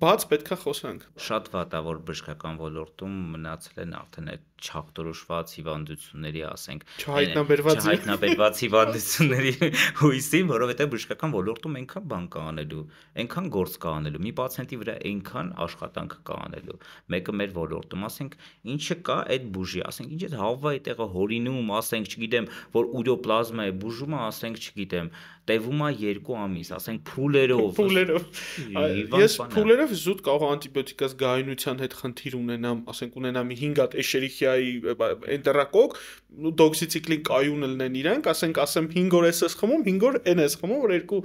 բաց պետքա խոսանք։ Շատ վատ է որ բժշկական ոլորտում մնացել են արդեն այդ չախտորոշված հիվանդությունների, ասենք, չհայտնաբերված չհայտնաբերված հիվանդությունների հույսին, որովհետեւ բժշկական ոլորտում այնքան բան կա անելու, այնքան գործ կա անելու, մի պացիենտի վրա այնքան աշխատանք կա անելու։ Մեկը մեր ոլորտում, ասենք, ինչը կա այդ բուժի, ասենք, ինչ է հավվա այդտեղը հորինում, ասենք, չգիտեմ, որ ուրոպլազմա է բուժումը, ասենք, չգիտեմ, տևում է 2 ամիս, ասենք փուլերով։ [LAUGHS] Փուլերով։ Ես փուլերով զուտ կարող անտիբիոտիկաս գայունության հետ խնդիր ունենամ, ասենք ունենամ 5 հատ էշերիխիայի էնտերակոկ, դոքսիցիկլին կայուն լինեն իրանք, ասենք ասեմ 5 օր էս էս խմում, 5 օր էն էս խմում, որ երկու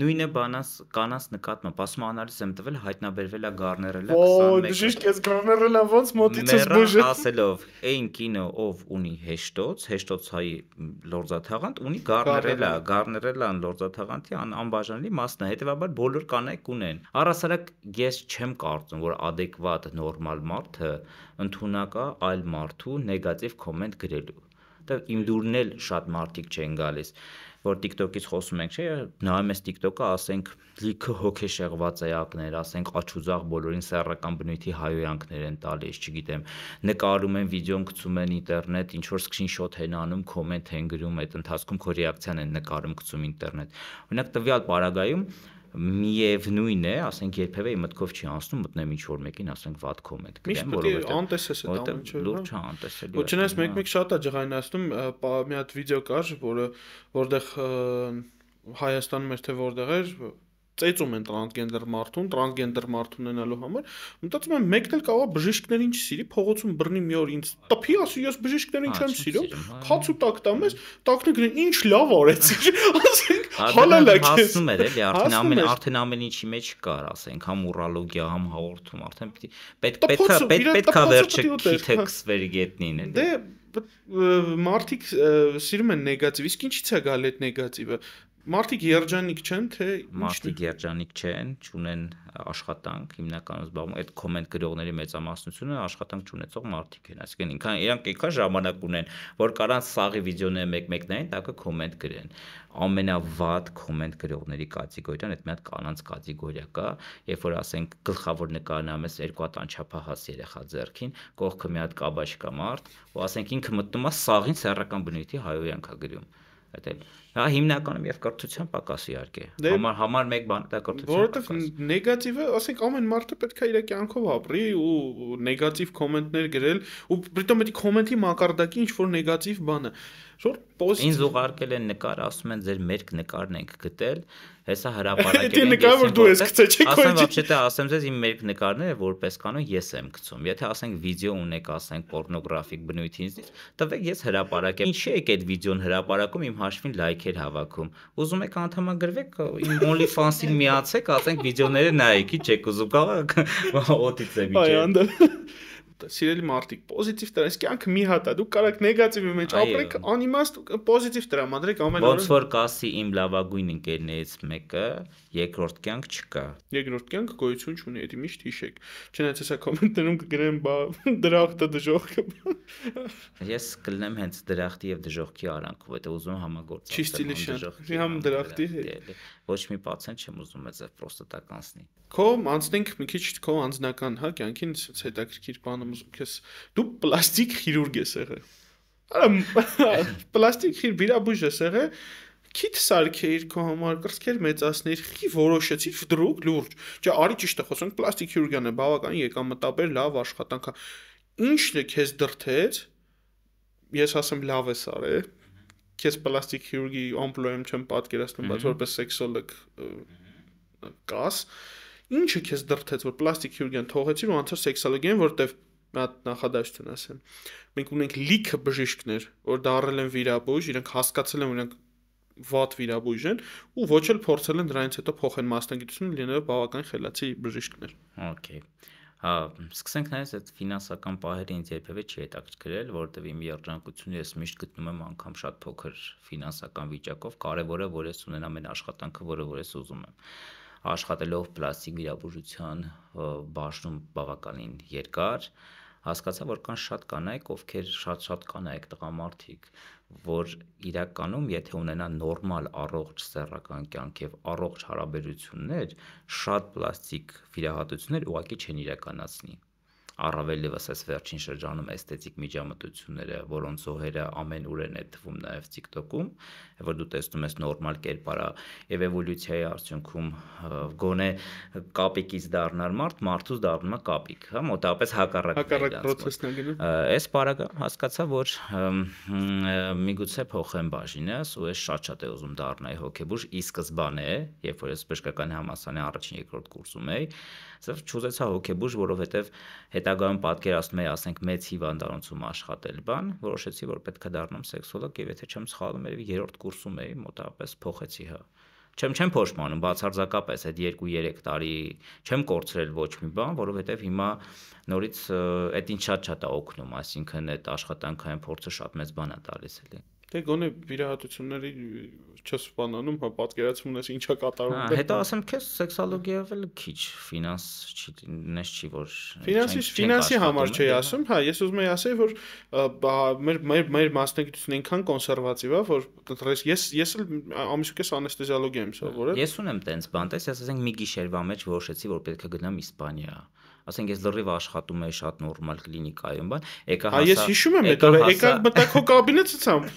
Նույնը բանաս կանաս նկատմամբ, ասում անալիզ եմ տվել, հայտնաբերվել է Գարներելը 21-ը։ Օ, ճիշտ ես Գարներելը ոնց մոտիցս բուժը։ Ասելով, այն կինո, ով ունի հեշտոց, հեշտոցայի լորձաթաղանթ, ունի Գարներելա, Գարներելան լորձաթաղանթի անբաժանելի մասն է, հետեւաբար բոլոր կանայք ունեն։ Առհասարակ ես չեմ կարծում, որ adekvat նորմալ մարդը ընդունակա այլ մարդու նեգատիվ կոմենտ գրելու։ Դա իմ դուրն էլ շատ մարդիկ չեն գալիս որ TikTok-ից խոսում ենք, չէ՞, նայում ես TikTok-ը, ասենք լիքը հոգեշեղված էակներ, ասենք աչուզախ բոլորին սեռական բնույթի հայոյանքներ են տալիս, չգիտեմ, նկարում են, վիդեոն գցում են ինտերնետ, ինչ որ սկրինշոթ են անում, կոմենտ են գրում, այդ ընթացքում քո ռեակցիան են նկարում գցում ինտերնետ։ Օրինակ տվյալ պարագայում միևնույն է, ասենք երբևէ մտքով չի անցնում մտնել ինչ որ մեկին, ասենք վատ կոմենտ գրեմ, որովհետեւ անտեսես հա։ է դա ինչը, լուրջ չէ անտեսելի։ Ու չնայած մեկ-մեկ հա։ շատ է ջղայնացնում, մի հատ վիդեո կար, որը որտեղ Հայաստանում էր թե որտեղ էր ծեծում են տրանսգենդեր մարդուն, տրանսգենդեր մարդուն ունենալու համար, մտածում եմ մեկն էլ կարող է բժիշկներին չսիրի, փողոցում բռնի մի օր ինձ տփի, ասի ես բժիշկներին հա, չեմ սիրում, քացու հա, հա։ տակ տամ ես, տակնի գրեն ինչ լավ արեցիր, [LAUGHS] ասենք հալալա քեզ։ Հասնում էր էլի արդեն ամեն արդեն ամեն ինչի մեջ կար, ասենք համ ուրոլոգիա, համ հաղորդում, արդեն պետք պետք պետք պետք է վերջը քիթը կսվեր գետնին էլի։ Դե մարդիկ սիրում են նեգատիվ, իսկ ինչից է գալի այդ նեգատիվը։ Մարդիկ երջանիկ չեն, թե մարդիկ երջանիկ չեն, չունեն աշխատանք, հիմնականում զբաղվում այդ կոմենտ գրողների մեծամասնությունը աշխատանք չունեցող մարդիկ են, այսինքն ինքան իրանք ինքան ժամանակ ունեն, որ կարան սաղի վիդեոները մեկ-մեկնային տակը կոմենտ գրեն։ Ամենավատ կոմենտ գրողների կատեգորիան այդ մի հատ կանանց կատեգորիա կա, երբ որ ասենք գլխավոր նկարն ամես երկու հատ անչափահաս երեխա ձեռքին, կողքը մի հատ կաբաշկա մարդ, ու ասենք ինքը մտնում է սաղին սեռական բնույթի հայոյանքա գրում։ Այդ էլ Հա հիմնականում եւ կրթության պակաս իհարկե։ դե- Համար համար մեկ բան դա կրթության։ Որովհետեւ նեգատիվը, ասենք ամեն մարդը պետք է իր կյանքով ապրի ու նեգատիվ կոմենտներ գրել ու պրիտոմ այդ կոմենտի մակարդակի ինչ որ նեգատիվ բանը։ Շուտ պոզիտ։ Ինձ ուղարկել են նկար, ասում են ձեր մերկ նկարն ենք գտել, հեսա [LAUGHS] դե հրապարակել են։ Դե նկարը որ դու ես գցե, չի քոյ։ Ասեմ вообще թե ասեմ ձեզ իմ մերկ նկարները որպես կանոն ես եմ գցում։ Եթե ասենք վիդեո ունեք, ասենք պորնոգրաֆիկ բնույթի ինձ, տվեք ես հրապարակեմ։ Ինչի՞ եք այդ վիդեոն հրապարակում իմ հաշվին լայք մայք էր հավաքում։ Ուզում եք անդամը գրվեք, իմ OnlyFans-ին միացեք, ասենք վիդեոները նայեք, ի՞նչ եք ուզում, կարող օդից է միջել։ Այ անդամ սիրելի մարդիկ, պոզիտիվ դրա, իսկ կյանքը մի հատ է, դուք կարող եք նեգատիվի մեջ ապրեք, անիմաստ պոզիտիվ տրամադրեք ամեն օր։ Ոնց որ կասի իմ լավագույն ընկերներից մեկը, երկրորդ կյանք չկա։ Երկրորդ կյանք գոյություն չունի, դա միշտ հիշեք։ Չնայած հեսա կոմենտներում կգրեմ, բա դրախտը դժողքը։ Ես կլնեմ հենց դրախտի եւ դժողքի արանքով, եթե ուզում համագործել։ Չի ստիլի շատ։ Մի համ դրախտի հետ։ Ոչ մի պացիենտ չեմ ուզում ես պրոստատականսնի։ Քո անցնենք մի քիչ քո անձնական հա կյանքին հետաքրքիր բան եմ ուզում քեզ դու պլաստիկ քիրուրգ ես եղել։ Արա [LAUGHS] պլաստիկ քիր վիրաբույժ ես եղել քիթ սարքեիր քո համար կրծքեր մեծացնեիր խի որոշեցիր դրուկ լուրջ չէ արի ճիշտ է խոսենք պլաստիկ քիրուրգիան է բավական եկամտաբեր լավ աշխատանք ի՞նչն է քեզ դրթեց ես ասեմ լավ է սարը քեզ պլաստիկ քիրուրգի ամպլոյեմ չեմ պատկերացնում բայց որպես սեքսոլոգ կաս ինչը քեզ դրթեց որ պլաստիկ քիրուրգիան թողեցիր ու անցար սեքսոլոգիան որտեվ մի հատ նախադաշտ ասեմ։ Մենք ունենք լիքը բժիշկներ, որ դարել են վիրաբույժ, իրենք հասկացել են, իրենք վատ վիրաբույժ են ու ոչ էլ փորձել են դրանից հետո փոխել մասնագիտությունը լինելով բավական խելացի բժիշկներ։ Okay։ Հա, սկսենք նայես այդ ֆինանսական պահերը ինձ երբևէ չի հետաքրքրել, որովհետև իմ երջանկությունը ես միշտ գտնում եմ անգամ շատ փոքր ֆինանսական վիճակով, կարևորը որ ես ունենամ այն աշխատանքը, որը որ ես ուզում եմ աշխատելով պլաստիկ վիրաբուժության բաժնում բավականին երկար, հասկացա, որ կան շատ կանայք, ովքեր շատ-շատ կանայք տղամարդիկ, որ իրականում, եթե ունենան նորմալ առողջ սեռական կյանք եւ առողջ հարաբերություններ, շատ պլաստիկ վիրահատություններ ուղղակի չեն իրականացնի առավել եւս այս վերջին շրջանում էսթետիկ միջամտությունները, որոնց զոհերը ամեն ուր են դվում նաեւ TikTok-ում, որ դու տեսնում ես նորմալ կերպարա եւ էվոլյուցիայի արդյունքում գոնե կապիկից դառնալ մարդ, մարդուց դառնում է կապիկ, հա, մոտավորապես հակառակ հակառակ process-ն է գնում։ Այս բարակը հասկացա, որ միգուցե փոխեմ բաժինս ու ես շատ-շատ եմ ուզում դառնալ հոկեբուժ ի սկզբանե, երբ որ ես բժշկական համալսարանի առաջին երկրորդ կուրսում էի, ասես չուզեցա հոկեբուժ, որովհետեւ հետա հետագայում պատկերացնում էի, ասենք, մեծ հիվանդանոցում աշխատել, բան, որոշեցի, որ պետք է դառնամ սեքսոլոգ եւ եթե չեմ սխալվում, երևի երրորդ կուրսում էի, մոտավորապես փոխեցի հա։ Չեմ չեմ փոշմանում, բացարձակապես այդ 2-3 տարի չեմ կորցրել ոչ մի բան, որովհետեւ հիմա նորից այդ ինչ շատ շատ է օգնում, այսինքն այդ աշխատանքային փորձը շատ մեծ բան է տալիս էլի։ Դե գոնե վիրահատությունների չսպանանում, հա պատկերացում ունես ինչա կատարվում։ Հա, դե- հետո ասեմ քեզ սեքսոլոգիայով էլ քիչ ֆինանս չի նես չի որ Ֆինանսի ֆինանսի համար հա, չի դե, հա։ ասում, հա, ես ուզում եի ասել որ մեր մեր մեր մասնագիտությունը այնքան կոնսերվատիվ է, որ ես ես էլ ամիսուկես անեստեզիոլոգիա եմ սովորել։ Ես ունեմ տենց բան, տես, ասենք մի գիշերվա մեջ որոշեցի որ պետք է գնամ Իսպանիա ասենք ես լրիվ աշխատում եի շատ նորմալ կլինիկայում, բան, եկա հասա։ Հա, ես հիշում եմ, եկա մտա քո կաբինետից համ։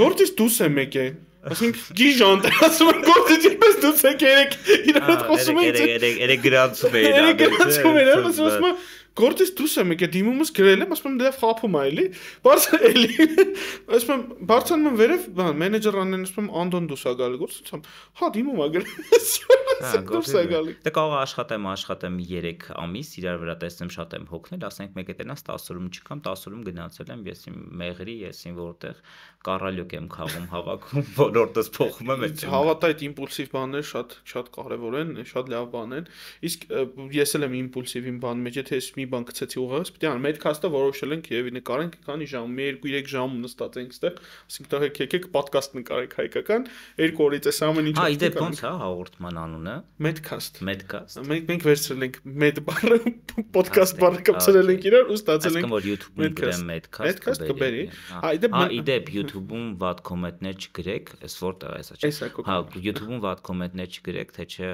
Գործից դուս է մեկ է։ Ասենք գիժան դասում են գործից ինչպես դուս է երեք իրար հետ խոսում են։ Երեք գրանցում են։ Երեք գրանցում են, ասում եմ գործից դուրս եմ եկել, դիմումս գրել եմ, ասում եմ դրա «Դե խափում է էլի։ Բարձ էլի։ Ասում եմ բարձանում եմ վերև, բան, մենեջերանն ասում եմ Անդոն դուս է գալի գործ, ասում հա դիմում [LAUGHS] հա, է գրել։ Դուրս է գալի։ Դե կարող աշխատեմ, աշխատեմ 3 ամիս, իրար վրա տեսնեմ շատ եմ հոգնել, ասենք մեկ է տնաս 10 օրում չկամ, 10 օրում գնացել եմ, ես իմ մեղրի, ես իմ որտեղ կարալյոկ եմ խաղում, հավաքում, [LAUGHS] ոլորտս փոխում եմ այդ։ Հավատա այդ իմպուլսիվ բաները շատ շատ կարևոր են, շատ լավ բան են։ Իսկ ես էլ եմ իմպուլսիվ իմ բան մեջ, եթե ես մի մի բան գցեցի ուղղակի, պիտի անեմ։ Մեր քաստը որոշել ենք եւ նկարենք քանի ժամ, մի 2-3 ժամ նստած ենք այդտեղ, ասենք դա եկեք պոդքասթ նկարեք հայկական, երկու օրից էս ամեն ինչը։ Հա, իդեպ ո՞նց է հա, հաղորդման անունը։ Medcast։ Medcast։ Մենք մենք վերցրել ենք med բառը, [LAUGHS] podcast բառը հա, կապցրել ենք իրար ու ստացել ենք։ Ասկան որ YouTube-ում գրեմ Medcast։ Medcast կբերի։ Հա, իդեպ Հա, իդեպ YouTube-ում ված կոմենտներ չգրեք, էս որտեղ էս չէ։ Հա, YouTube-ում ված կոմենտներ չգրեք, թե չէ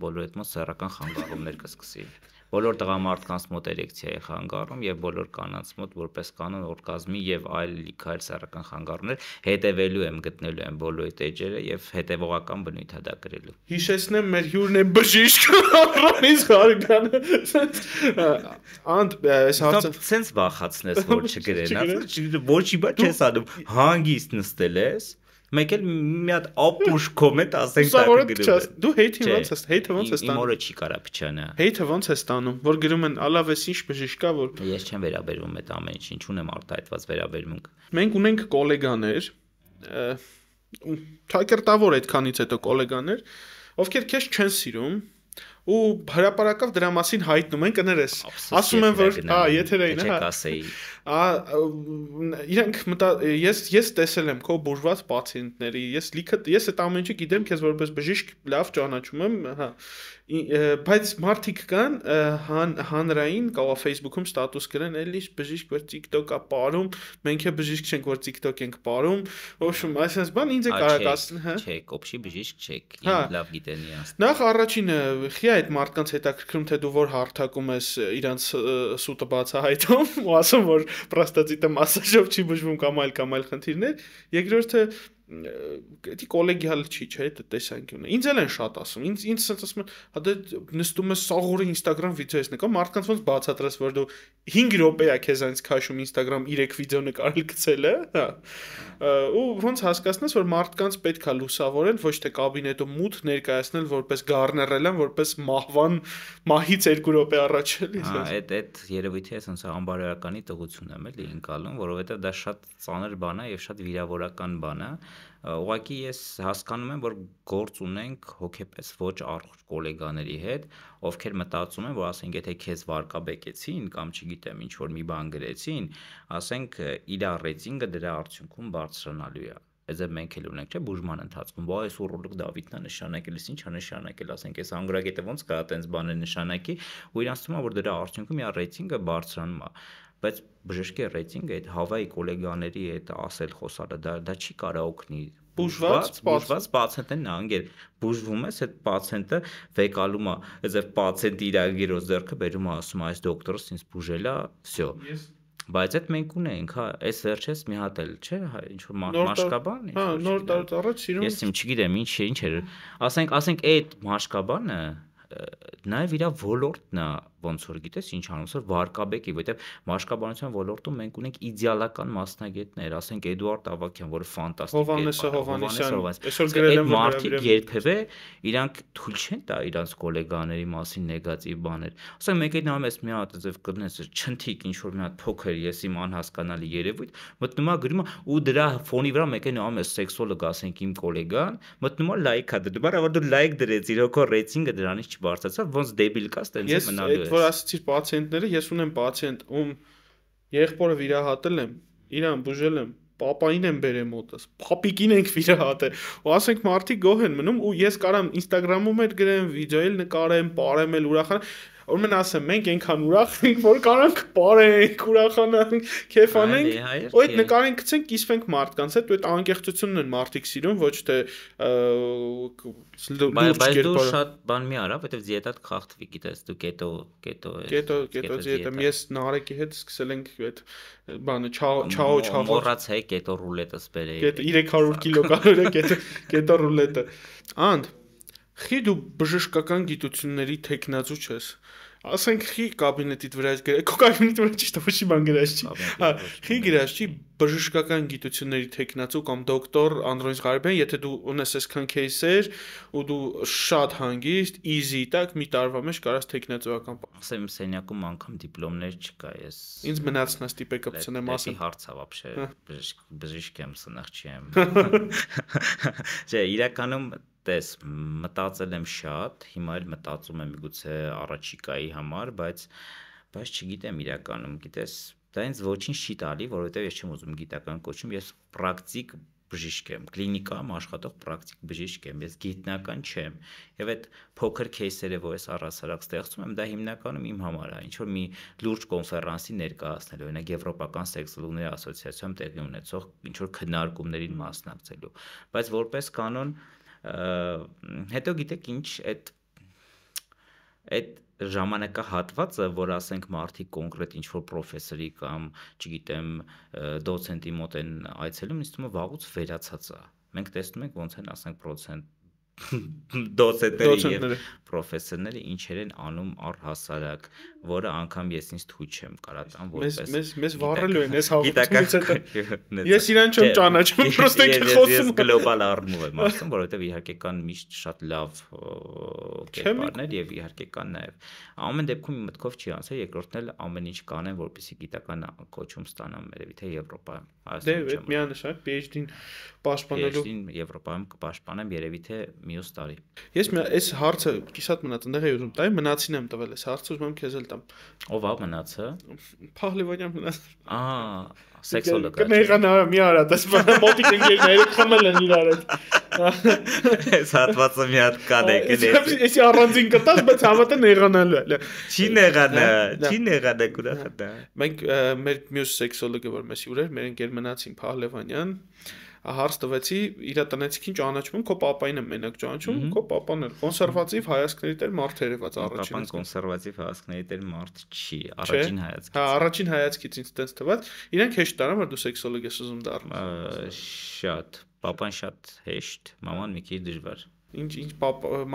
բոլորը դեռ սեռական խանգարումներ կսկսի բոլոր տղամարդկանց մոտ էրեկցիա է խանգարում եւ բոլոր կանանց մոտ որպես կանոն օրգազմի եւ այլ լիքայր սեռական խանգարումներ հետեւելու եմ գտնելու եմ բոլոր այդ էջերը եւ հետեւողական բնույթ հա դա գրելու հիշեցնեմ մեր հյուրն է բժիշկ Ռամիզ Ղարգյանը անդ այս հարցը սենց վախացնես որ չգրեն [LAUGHS] ոչ ի բա չես անում հանգիստ նստել ես մեկ էլ մի հատ ապուշ կոմենտ ասենք դա գրում։ Դու հեյթը ոնց ես, հեյթը ոնց ես տանում։ Իմորը չի կարա փչանա։ Հեյթը ոնց ես տանում, որ գրում են ալավես ինչ բժիշկա որ Ես չեմ վերաբերվում այդ ամեն ինչին, չունեմ արտահայտված վերաբերմունք։ Մենք ունենք գոլեգաներ, թակերտավոր այդքանից հետո գոլեգաներ, ովքեր քեզ չեն սիրում, ու հրաապարակավ դրա մասին հայտնում են կներես։ Ասում են որ, հա, եթերային հա։ Չկասեի։ Ա իրանք մտա ես ես տեսել եմ քո բուրժված պացիենտների, ես լիքը ես այդ ամեն ինչը գիտեմ քեզ որպես բժիշկ լավ ճանաչում եմ, հա բայց մարդիկ կան հան, հանրային կամ Facebook-ում ստատուս գրեն, էլի բժիշկ որ TikTok-ա ապարում, մենք է բժիշկ չենք որ TikTok ենք ապարում։ Ոբշում, այսպես բան ինձ է կարակացն, հա։ Չէ, կոպշի բժիշկ չեք, հա։ լավ գիտենի ասել։ Նախ առաջինը խի է այդ մարդկանց հետաքրքրում, թե դու որ հարթակում ես իրանց սուտը բացահայտում [LAUGHS] ու ասում որ պրաստատիտը մասաժով չի բուժվում կամ այլ կամ այլ խնդիրներ։ Երկրորդը դա կոլեգիալ չի, չէ, դա դե տեսանկյունն է։ Ինձ էլ են շատ ասում։ Ինձ ինձ sense ասում են, հա դե նստում ես սաղորը Instagram վիդեո ես նկա, մարդկանց ոնց բացատրես, որ դու 5 րոպեա քեզ այնց քաշում Instagram 3 վիդեո նկարել գցել է, հա։ Ու ոնց հասկացնես, որ մարդկանց պետքա լուսավորել, ոչ թե կաբինետում մութ ներկայացնել որպես գարներել են, որպես մահվան մահից 2 րոպե առաջ էլի։ Հա, այդ այդ երևույթի է sense անբարոյականի տողությունն եմ էլի ինքալում, որովհետև դա շատ ծանր բան է եւ շատ վիրավորական բան է։ Ա Ուղղակի ես հասկանում եմ, որ գործ ունենք հոգեպես ոչ առողջ գոլեգաների հետ, ովքեր մտածում են, որ ասենք, եթե քեզ վարկաբեկեցին կամ չգիտեմ, ինչ որ մի բան գրեցին, ասենք, իր ռեյտինգը դրա արդյունքում բարձրանալու է այդը մենք էլ ունենք, չէ՞, բուժման ընթացքում։ Բայց այս ուրոլուկ Դավիթն է նշանակել, ես ինչա նշանակել, ասենք, այս անգրագետը ոնց կա այտենց բաներ նշանակի, ու իրանց թվում է, որ դրա արդյունքում իր ռեյտինգը բարձրանում է բայց բժշկի ռեյտինգը այդ հավայի գոլեգաների այդ ասել խոսալը դա դա չի կարա օգնի բուժված բուժված պացիենտն է անգեր բուժվում ես այդ պացիենտը վեկալում է այսև պացիենտի իր գիրոց ձեռքը բերում է ասում այս դոկտորս ինձ բուժելա վсё բայց այդ մենք ունենք հա այս վերջես մի հատ էլ չէ հա ինչ որ մաշկաբան հա նոր տարուց առաջ սիրում ես իմ չգիտեմ ինչ ինչ էր ասենք ասենք այդ մաշկաբանը նաև իր ոլորտն է ոնց որ գիտես ինչ անում, որ Վարկաբեկի, որտեվ մաշկաբանության ոլորտում մենք ունենք իդեալական մասնագետներ, ասենք Էդուարդ Ավակյան, որը ֆանտաստիկ է։ Հովանեսը Հովանեսյան, այսօր գրել եմ մարդիկ երբևէ իրանք թույլ չեն տա իրանց գոլեգաների մասին նեգատիվ բաներ։ Ասենք մեկ էլ նայում ես մի հատ ձև կդնես չնթիկ ինչ որ մի հատ փոքր ես իմ անհասկանալի երևույթ, մտնում է գրում ու դրա ֆոնի վրա մեկ էլ նայում ես սեքսոլոգ ասենք իմ գոլեգան, մտնում է լայքա դնում, բայց դու լայք դրեցիր, հոգո ռեյտինգը դրանից չբարձրացավ, ոնց դեբիլ կա, ստենց մնալու է։ Այդ որ ասացիր պացիենտները, ես ունեմ պացիենտ, ում եղբորը վիրահատել եմ, իրան բուժել եմ, պապային եմ բերել մոտս, փապիկին ենք վիրահատել։ Ու ասենք մարդիկ գոհ են մնում ու ես կարամ Instagram-ում էլ գրեմ, վիդեոյել նկարեմ, parem էլ ուրախանալ Ուրեմն ասեմ, մենք այնքան ուրախ ենք, որ կարանք բարենք, ուրախանանք, քեֆանենք, ու այդ նկարին գցենք, կիսվենք մարդկանց հետ, ու այդ անկեղծությունն են մարդիկ սիրում, ոչ թե լուրջ կերպարը։ Բայց դու շատ բան մի արա, որովհետև դիետատ խախտվի, գիտես, դու կետո, կետո է։ Կետո, կետո դիետա։ Ես Նարեկի հետ սկսել ենք այդ բանը չաո չաո։ Մոռացա կետո ռուլետը սպերեի։ Կետո 300 կիլո կալոր է կետո, կետո ռուլետը։ Անդ Խի դու բժշկական գիտությունների տեխնացու ես ասենք խի կաբինետիդ վրա գրել, քո կաբինետի վրա ճիշտ ոչ մի բան գրած չի։ Հա, խի գրած չի բժշկական գիտությունների տեխնացու կամ դոկտոր Անդրոյս Ղարաբյան, եթե դու ունես այսքան кейսեր ու դու շատ հանգիստ, easy տակ մի տարվա մեջ կարաս տեխնացուական ասեմ սենյակում անգամ դիպլոմներ չկա ես։ Ինչ մնացնաս տիպեկը ցնեմ ասեմ։ Հարցա вообще հա։ բժիշկ բժիշկ եմ, սնախ չեմ։ [LAUGHS] Չէ, իրականում տես, մտածել եմ շատ, հիմա էլ մտածում եմ գուցե առաջիկայի համար, բայց բայց չգիտեմ իրականում, գիտես, դա ինձ ոչինչ չի տալի, որովհետև ես չեմ ուզում գիտական կոչում, ես պրակտիկ բժիշկ եմ, կլինիկայում աշխատող պրակտիկ բժիշկ եմ, ես գիտնական չեմ։ Եվ այդ փոքր кейսերը, որ ես առասարակ ստեղծում եմ, դա հիմնականում իմ համար է, ինչ որ մի լուրջ կոնֆերանսի ներկայացնելու, օրինակ Եվրոպական սեքսոլոգների ասոցիացիայում տեղի ունեցող ինչ որ քննարկումներին մասնակցելու։ Բայց որպես կանոն, հետո գիտեք ինչ այդ այդ ժամանակահատվածը, որ ասենք մարդիկ կոնկրետ ինչ որ պրոֆեսորի կամ, չգիտեմ, դոցենտի մոտ են այցելում, ինձ թվում է վաղուց վերացած է։ Մենք տեսնում ենք ոնց են ասենք պրոցենտ դոցենտները եւ պրոֆեսորները ինչեր են անում առհասարակ, որը անգամ ես ինձ թույլ չեմ կարա տամ որպես։ Մեզ մեզ վառելու են այս հավաքությունը։ [LAUGHS] Ես իրան չեմ ճանաչում, պրոստե խոսում։ Ես գլոբալ առնու եմ ասում, որովհետեւ իհարկե կան միշտ շատ լավ կերպարներ եւ իհարկե կան նաեւ ամեն դեպքում իմ մտքով չի անցել, երկրորդն էլ ամեն ինչ կանեն, որպեսզի գիտական կոչում ստանամ երևի թե Եվրոպայում։ Դե, միանշանակ PhD-ն պաշտպանելու։ PhD-ն Եվրոպայում կպաշտպանեմ երևի թե մյուս տարի։ Ես այս հարցը կիսատ մնաց ընդեղ է ուզում տայ, մնացին եմ տվել այս հարցը, ուզում եմ քեզ էլ տամ։ Ո՞վ է մնացը։ Փահլիվանյան մնաց։ Ահա, սեքսոլոգ։ Կմեղանա մի արա, դաս մոտիկ ընկերները խմել են իրար հետ։ Այս հատվածը մի հատ կան է գնես։ Ես առանձին կտած, բայց հավատը նեղանալու է։ Չի նեղանա, չի նեղանա գուրա հատա։ Մենք մեր մյուս սեքսոլոգը որ մեզ ուրեր, մեր ընկեր մնացին Փահլիվանյան հարց տվեցի իր տնեցքին ճանաչում, քո papayin եմ մենակ ճանաչում, քո papan էլ կոնսերվատիվ հայացքների տեր մարդ երևաց առաջին։ Papan կոնսերվատիվ հայացքների տեր մարդ չի, առաջին հայացքից։ Հա, առաջին հայացքից ինձ տենց տված, իրենք հեշտ տարան, որ դու սեքսոլոգ ես ուզում դառնալ։ Շատ, papan շատ հեշտ, մաման մի քիչ դժվար։ Ինչ ինչ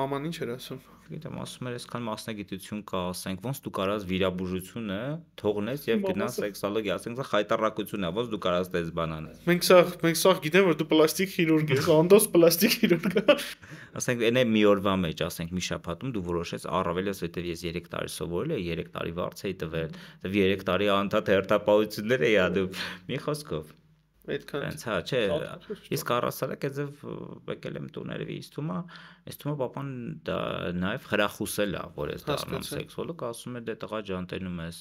մաման ինչ էր ասում գիտեմ, ասում էր, այսքան մասնագիտություն կա, ասենք, ոնց դու կարաս վիրաբուժությունը թողնես եւ գնաս սեքսոլոգի, ասենք, սա խայտարակություն է, ոնց դու կարաս դես բանանես։ Մենք սա, մենք սա գիտեմ, որ դու պլաստիկ քիրուրգ ես, անդոս պլաստիկ քիրուրգ։ Ասենք, այն է մի օրվա մեջ, ասենք, մի շաբաթում դու որոշես առավել ես, որտեւ ես 3 տարի սովորել եմ, 3 տարի վարձ էի տվել, դա 3 տարի անդադ հերթապահություններ էի ադում։ Մի խոսքով այդքան հենց հա չէ իսկ առասարակ այդ ձև եկել եմ տուներևի իստումա իստումա պապան դա նաև հրախուսել է որ ես դառնամ հա։ սեքսոլոգ ասում է դե տղա ջանտենում ես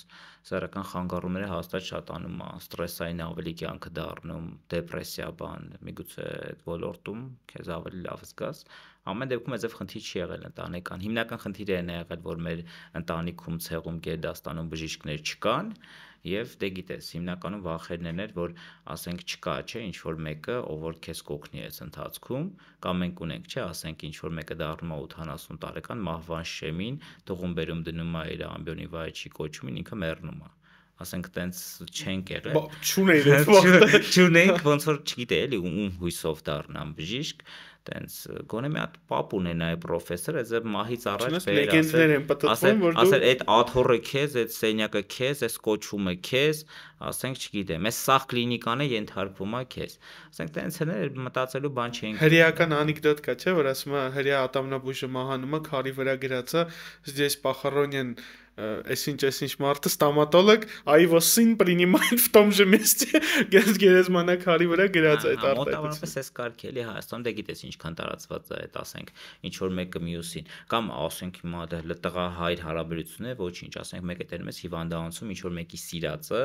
սեռական խանգարումները հաստատ շատանում է ստրեսային ավելի կյանքը դառնում դեպրեսիա բան միգուցե այդ ոլորտում քեզ ավելի լավ զգաս ամեն դեպքում այդպես խնդիր չի եղել ընտանեկան։ Հիմնական խնդիրը այն է եղել, որ մեր ընտանիքում ցեղում գերդաստանում բժիշկներ չկան, եւ դե գիտես հիմնականում վախերն են էր որ ասենք չկա չէ ինչ որ մեկը ով որ քեզ կօգնի այս ընթացքում կամ մենք ունենք չէ ասենք ինչ որ մեկը դառնում է 80 տարեկան մահվան շեմին թողումբերում դնում է իր ամբիոնի վայչի կոչումին ինքը մեռնում է ասենք տենց չեն կեղել։ Չունեին, [LAUGHS] չունեին, ոնց որ չգիտե էլի ում հույսով դառնամ բժիշկ, տենց գոնե մի հատ պապ ունենայի պրոֆեսոր, այս մահից առաջ բերել ասել։ Ասել, ասել այդ աթորը քեզ, այդ սենյակը քեզ, այս կոչումը քեզ, ասենք չգիտեմ, այս սախ կլինիկան է ենթարկվում է քեզ։ Ասենք տենց հներ մտածելու բան չէին։ Հրեական անեկդոտ կա, չէ՞, որ ասում է հրեա ատամնաբույժը մահանում է, քարի վրա գրած է, «Здесь похоронен այսինչ այսինչ մարդը ստոմատոլոգ այո սին принимает в том же месте գերեզմանաքարի վրա գրած այդ արտադրությունը մոտավորապես էս կարգելի Հայաստան դե գիտես ինչ ինչքան տարածված է այդ, ասենք, ինչ որ մեկը մյուսին, կամ ասենք հիմա դա դե տղա հայր հարաբերություն է, ոչինչ, ասենք մեկը դերում է հիվանդանոցում ինչ որ մեկի սիրածը,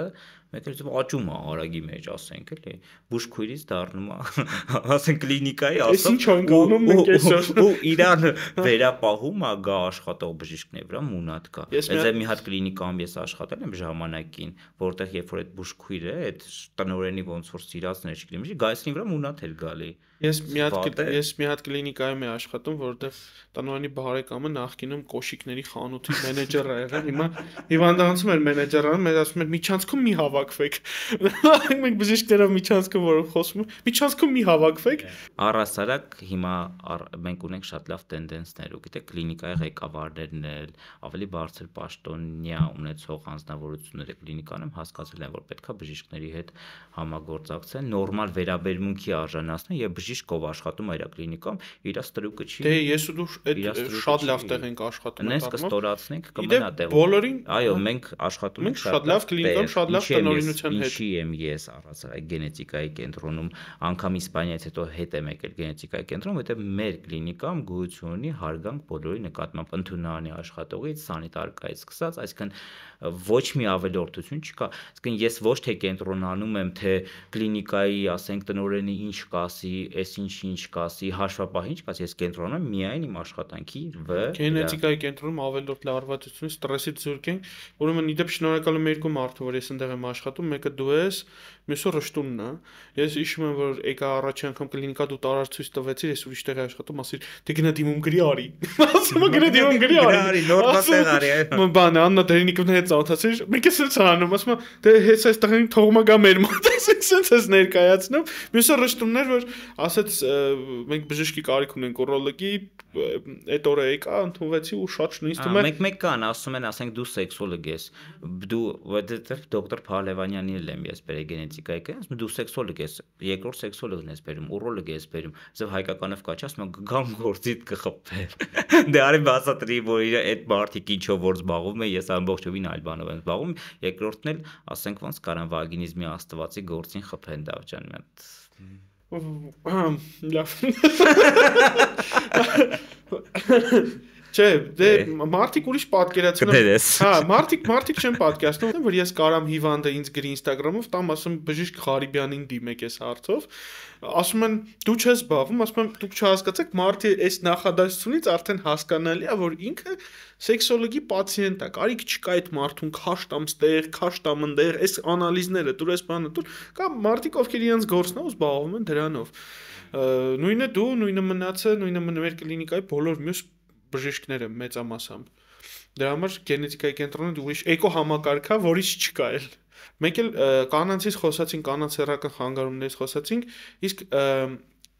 մետրից աճում է արագի մեջ, ասենք, էլի, բուժքույրից դառնում է, [LAUGHS] ասենք, կլինիկայի ասում։ Էս ինչ ենք անում մենք այսօր։ Ու իրան [LAUGHS] վերապահում է գա աշխատող բժիշկների վրա մունատ կա։ Ես մի հատ կլինիկայում ես աշխատել եմ ժամանակին, որտեղ երբ որ այդ բուժքույրը, այդ տնորենի ոնց որ սիրածներ չգիտեմ, գայսնի վրա մունատ էր գալի։ Ես մի հատ ես մի հատ կլինիկայում եմ աշխատում, որտեղ տնորենի բարեկամը նախկինում կոշիկների խանութի մենեջերը եղել, հիմա հիվանդանոցում էր մենեջերը, մեզ ասում էր միջանցքում մի հավա հավաքվեք։ [LAUGHS] Մենք բժիշկներով միջանցքում որ խոսում ենք, միջանցքում մի հավաքվեք։ Առասարակ հիմա մենք ունենք շատ լավ տենդենսներ, ու գիտեք, կլինիկայի ղեկավարներն էլ ավելի բարձր պաշտոնյա ունեցող անձնավորությունները կլինիկանում հասկացել են, որ պետքա բժիշկների հետ համագործակցեն, նորմալ վերաբերմունքի արժանացնեն եւ բժիշկով աշխատում այրակլինիկում իր ստրուկը չի։ Դե ես ու դու այդ շատ լավ տեղ ենք աշխատում։ Մենք կստորացնենք, կմնա տեղում։ Բոլորին։ Այո, մենք աշխատում ենք շատ լավ կլինիկան, շատ լավ տնօրեն անօրինության հետ։ Ինչի եմ ես առածել այդ գենետիկայի կենտրոնում, անգամ Իսպանիայից հետո հետ եմ եկել գենետիկայի կենտրոն, որտեղ մեր կլինիկամ գույություն ունի հարգանք բոլորի նկատմամբ, ընդունարանի աշխատողից, սանիտարկայից սկսած, այսինքն ոչ մի ավելորդություն չկա։ Այսինքն ես ոչ թե կենտրոնանում եմ, թե կլինիկայի, ասենք տնորենի ինչ կասի, այս ինչ ինչ կասի, հաշվապահ ինչ կասի, ես կենտրոնում եմ միայն իմ աշխատանքի վրա։ Գենետիկայի կենտրոնում ավելորդ լարվածությունը ստրեսից զուրկ ենք, ուրեմն իդեպ շնորհակալ եմ երկու մարդու, որ ես այնտեղ եմ աշխատում, մեկը դու ես, մյուսը ռշտունն է։ Ես հիշում եմ, որ եկա առաջի անգամ կլինիկա դու տարածույց տվեցիր, ես ուրիշ տեղ աշխատում, ասիր, դե գնա դիմում գրի արի։ [LAUGHS] Ասում եմ գնա դիմում գրի արի։ Արի, նոր տեղ արի։ Մ բան, Աննա Դերնիկովն հետ ծանոթացիր, մենք էս էլ ցանում, ասում եմ, դե հենց այս տղեն թողմա գա մեր մոտ, ասենք սենց էս ներկայացնում։ Մյուսը ռշտուններ, որ ասեց մենք բժշկի կարիք ունենք օրոլոգի, այդ օրը եկա, ընդունվեցի ու շատ շնույս դու։ Մենք մեկ կան, ասում են, ասենք դու սեքսոլոգ ես։ Դու դե դոկտոր Փալևանյանին եմ ես բերել գենետիկ ռոմանտիկ եք ես դու սեքսոլոգ ես երկրորդ սեքսոլոգն ես բերում ուրոլոգ ես բերում ասես հայկականով կաչաս մենք գամ գործիդ կխփվեն [LAUGHS] դե արի բասատրի որ իր այդ մարդիկ ինչով որ զբաղվում է ես ամբողջովին այլ բանով եմ զբաղվում երկրորդն էլ ասենք ոնց կարան վագինիզմի աստվածի գործին խփեն դավճան մի հատ Լավ [LAUGHS] [LAUGHS] Չէ, դե, դե մարդիկ ուրիշ պատկերացնում են։ Հա, մարդիկ մարդիկ չեն պատկերացնում, որ ես կարամ հիվանդը ինձ գրի Instagram-ով, տամ ասում բժիշկ Ղարիբյանին դիմեք այս հարցով։ Ասում են դու չես զբաղվում, ասում եմ դուք չհասկացեք, մարդի այս նախադասությունից արդեն հասկանալի է, որ ինքը սեքսոլոգի պացիենտ է, կարիք չկա այդ մարդուն քաշ տամ ստեղ, քաշ տամ ընդեղ, այս անալիզները, դուր էս բանը, դուր կամ մարդիկ ովքեր իրենց գործն ու զբաղվում են դրանով։ Նույնը դու, նույնը մնացը, նույնը մեր կլինիկայի բոլոր մյուս բժիշկները մեծամասամբ։ Դրա համար գենետիկայի կենտրոնը ուրիշ էկոհամակարգա, որից չկա էլ։ Մենք էլ կանանցից խոսացինք, կանանց հերական խանգարումներից խոսացինք, իսկ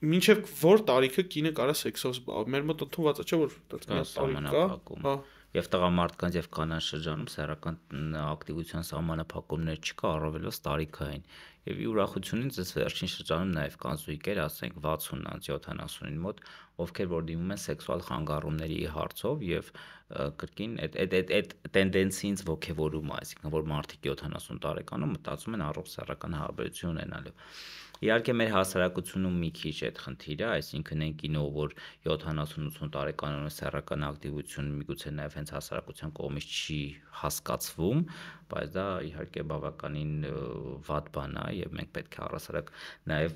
մինչև որ տարիքը կինը կարա սեքսով զբաղվի։ Մեր մոտ ընդունված է, չէ՞ որ այդպես տարիք կա։ Հա եւ տղամարդկանց եւ կանանց շրջանում սեռական ակտիվության սահմանափակումներ չկա, առավելևս տարիքային։ Եվ ուրախությունից ես վերջին շրջանում նաև կան զույգեր, ասենք 60-ից 70-ին մոտ, ովքեր որ դիմում են սեքսուալ խանգարումների հարցով եւ կրկին այդ այդ այդ այդ տենդենցիից ողքեվորում է, այսինքն որ մարդիկ 70 տարեկանում մտածում են առողջ սեռական հարաբերություն ունենալու Իհարկե մեր հասարակությունում մի քիչ այդ խնդիրը, այսինքն են կինով, որ 70-80 տարեկանոն սեռական ակտիվություն միգուցե նաև հենց հասարակության կողմից չի հասկացվում, բայց դա իհարկե բավականին վատ բան է եւ մենք պետք է առասարակ նաև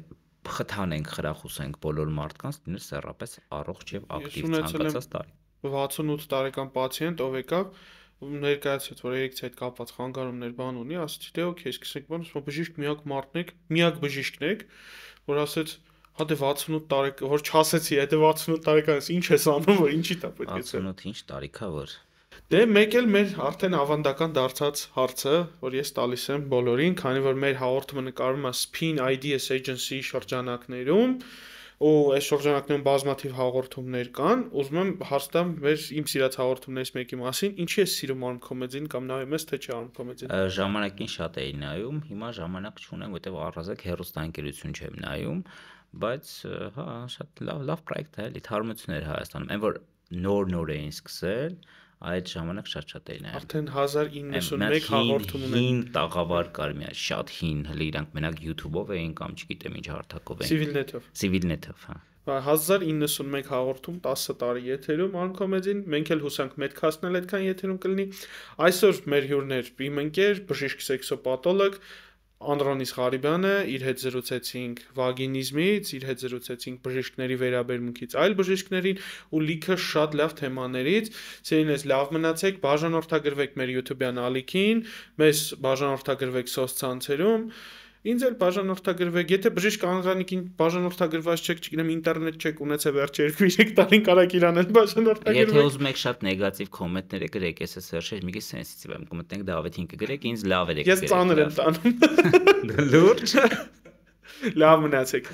խթանենք, խրախուսենք բոլոր մարդկանց դինել սեռապես առողջ եւ ակտիվ ցանկացած տարի։ 68 տարեկան պացիենտ ով եկավ ներկայացրեց, որ էրեկցիա հետ կապված խանգարումներ բան ունի, ասացի դե օքեյ, սկսենք բան, ասում բժիշկ միակ մարդն եք, միակ բժիշկն եք, որ ասեց հա դե 68 տարեկ, որ չասեցի, եթե 68 տարեկան ես, ի՞նչ ես անում, որ ինչի՞ տա պետք է 68 ի՞նչ տարիքա որ Դե մեկ էլ մեր արդեն ավանդական դարձած հարցը, որ ես տալիս եմ բոլորին, քանի որ մեր հաղորդումը նկարվում է Spin IDS Agency շրջանակներում, ու այս շրջանակներում բազմաթիվ հաղորդումներ կան, ուզում եմ հարց տամ մեր իմ սիրած հաղորդումներից մեկի մասին, ինչի է սիրում արմ կոմեդին կամ նայում ես թե չէ արմ կոմեդին։ Ժամանակին շատ էի նայում, հիմա ժամանակ չունեմ, որտեվ առանձակ հերոստանգերություն չեմ նայում, բայց հա շատ լավ լավ պրոյեկտ է, լիթարմություններ Հայաստանում, այն որ նոր-նոր էին սկսել, նոր այդ ժամանակ շատ-շատ էին այն։ Արդեն 1091 հաղորդում ունեն։ Հին տաղավար կար մի շատ հին, հələ իրանք մենակ YouTube-ով էին կամ չգիտեմ ինչ հարթակով էին։ Civilnet-ով։ Civilnet-ով, հա։ 1091 հաղորդում 10 տարի եթերում անկոմեդին մենք էլ հուսանք մեր քասնել այդքան եթերում կլինի այսօր մեր հյուրներ իմ ընկեր բժիշկ սեքսոպաթոլոգ Անդրանիս Ղարիբյանը իր հետ զրուցեցինք վագինիզմից, իր հետ զրուցեցինք բժիշկների վերաբերմունքից, այլ բժիշկներին ու լիքը շատ լավ թեմաներից։ Ցերինես լավ մնացեք, բաժանորդագրվեք մեր YouTube-յան ալիքին, մեզ բաժանորդագրվեք սոցցանցերում։ Ինձ էլ բաժանորդագրվեք, եթե բժիշկ անղանիկին բաժանորդագրված չեք, չգիտեմ, ինտերնետ չեք ունեցել վերջ 2-3 տարին կարակ իրան են բաժանորդագրվել։ Եթե ուզում եք շատ նեգատիվ կոմենտներ գրեք, ես էս վերջերս մի քիչ սենսիտիվ եմ, կմտնենք Դավիթին կգրեք, ինձ լավ էր եք գրել։ Ես ծանր եմ տանում։ [LAUGHS] Լուրջ։ Լավ մնացեք։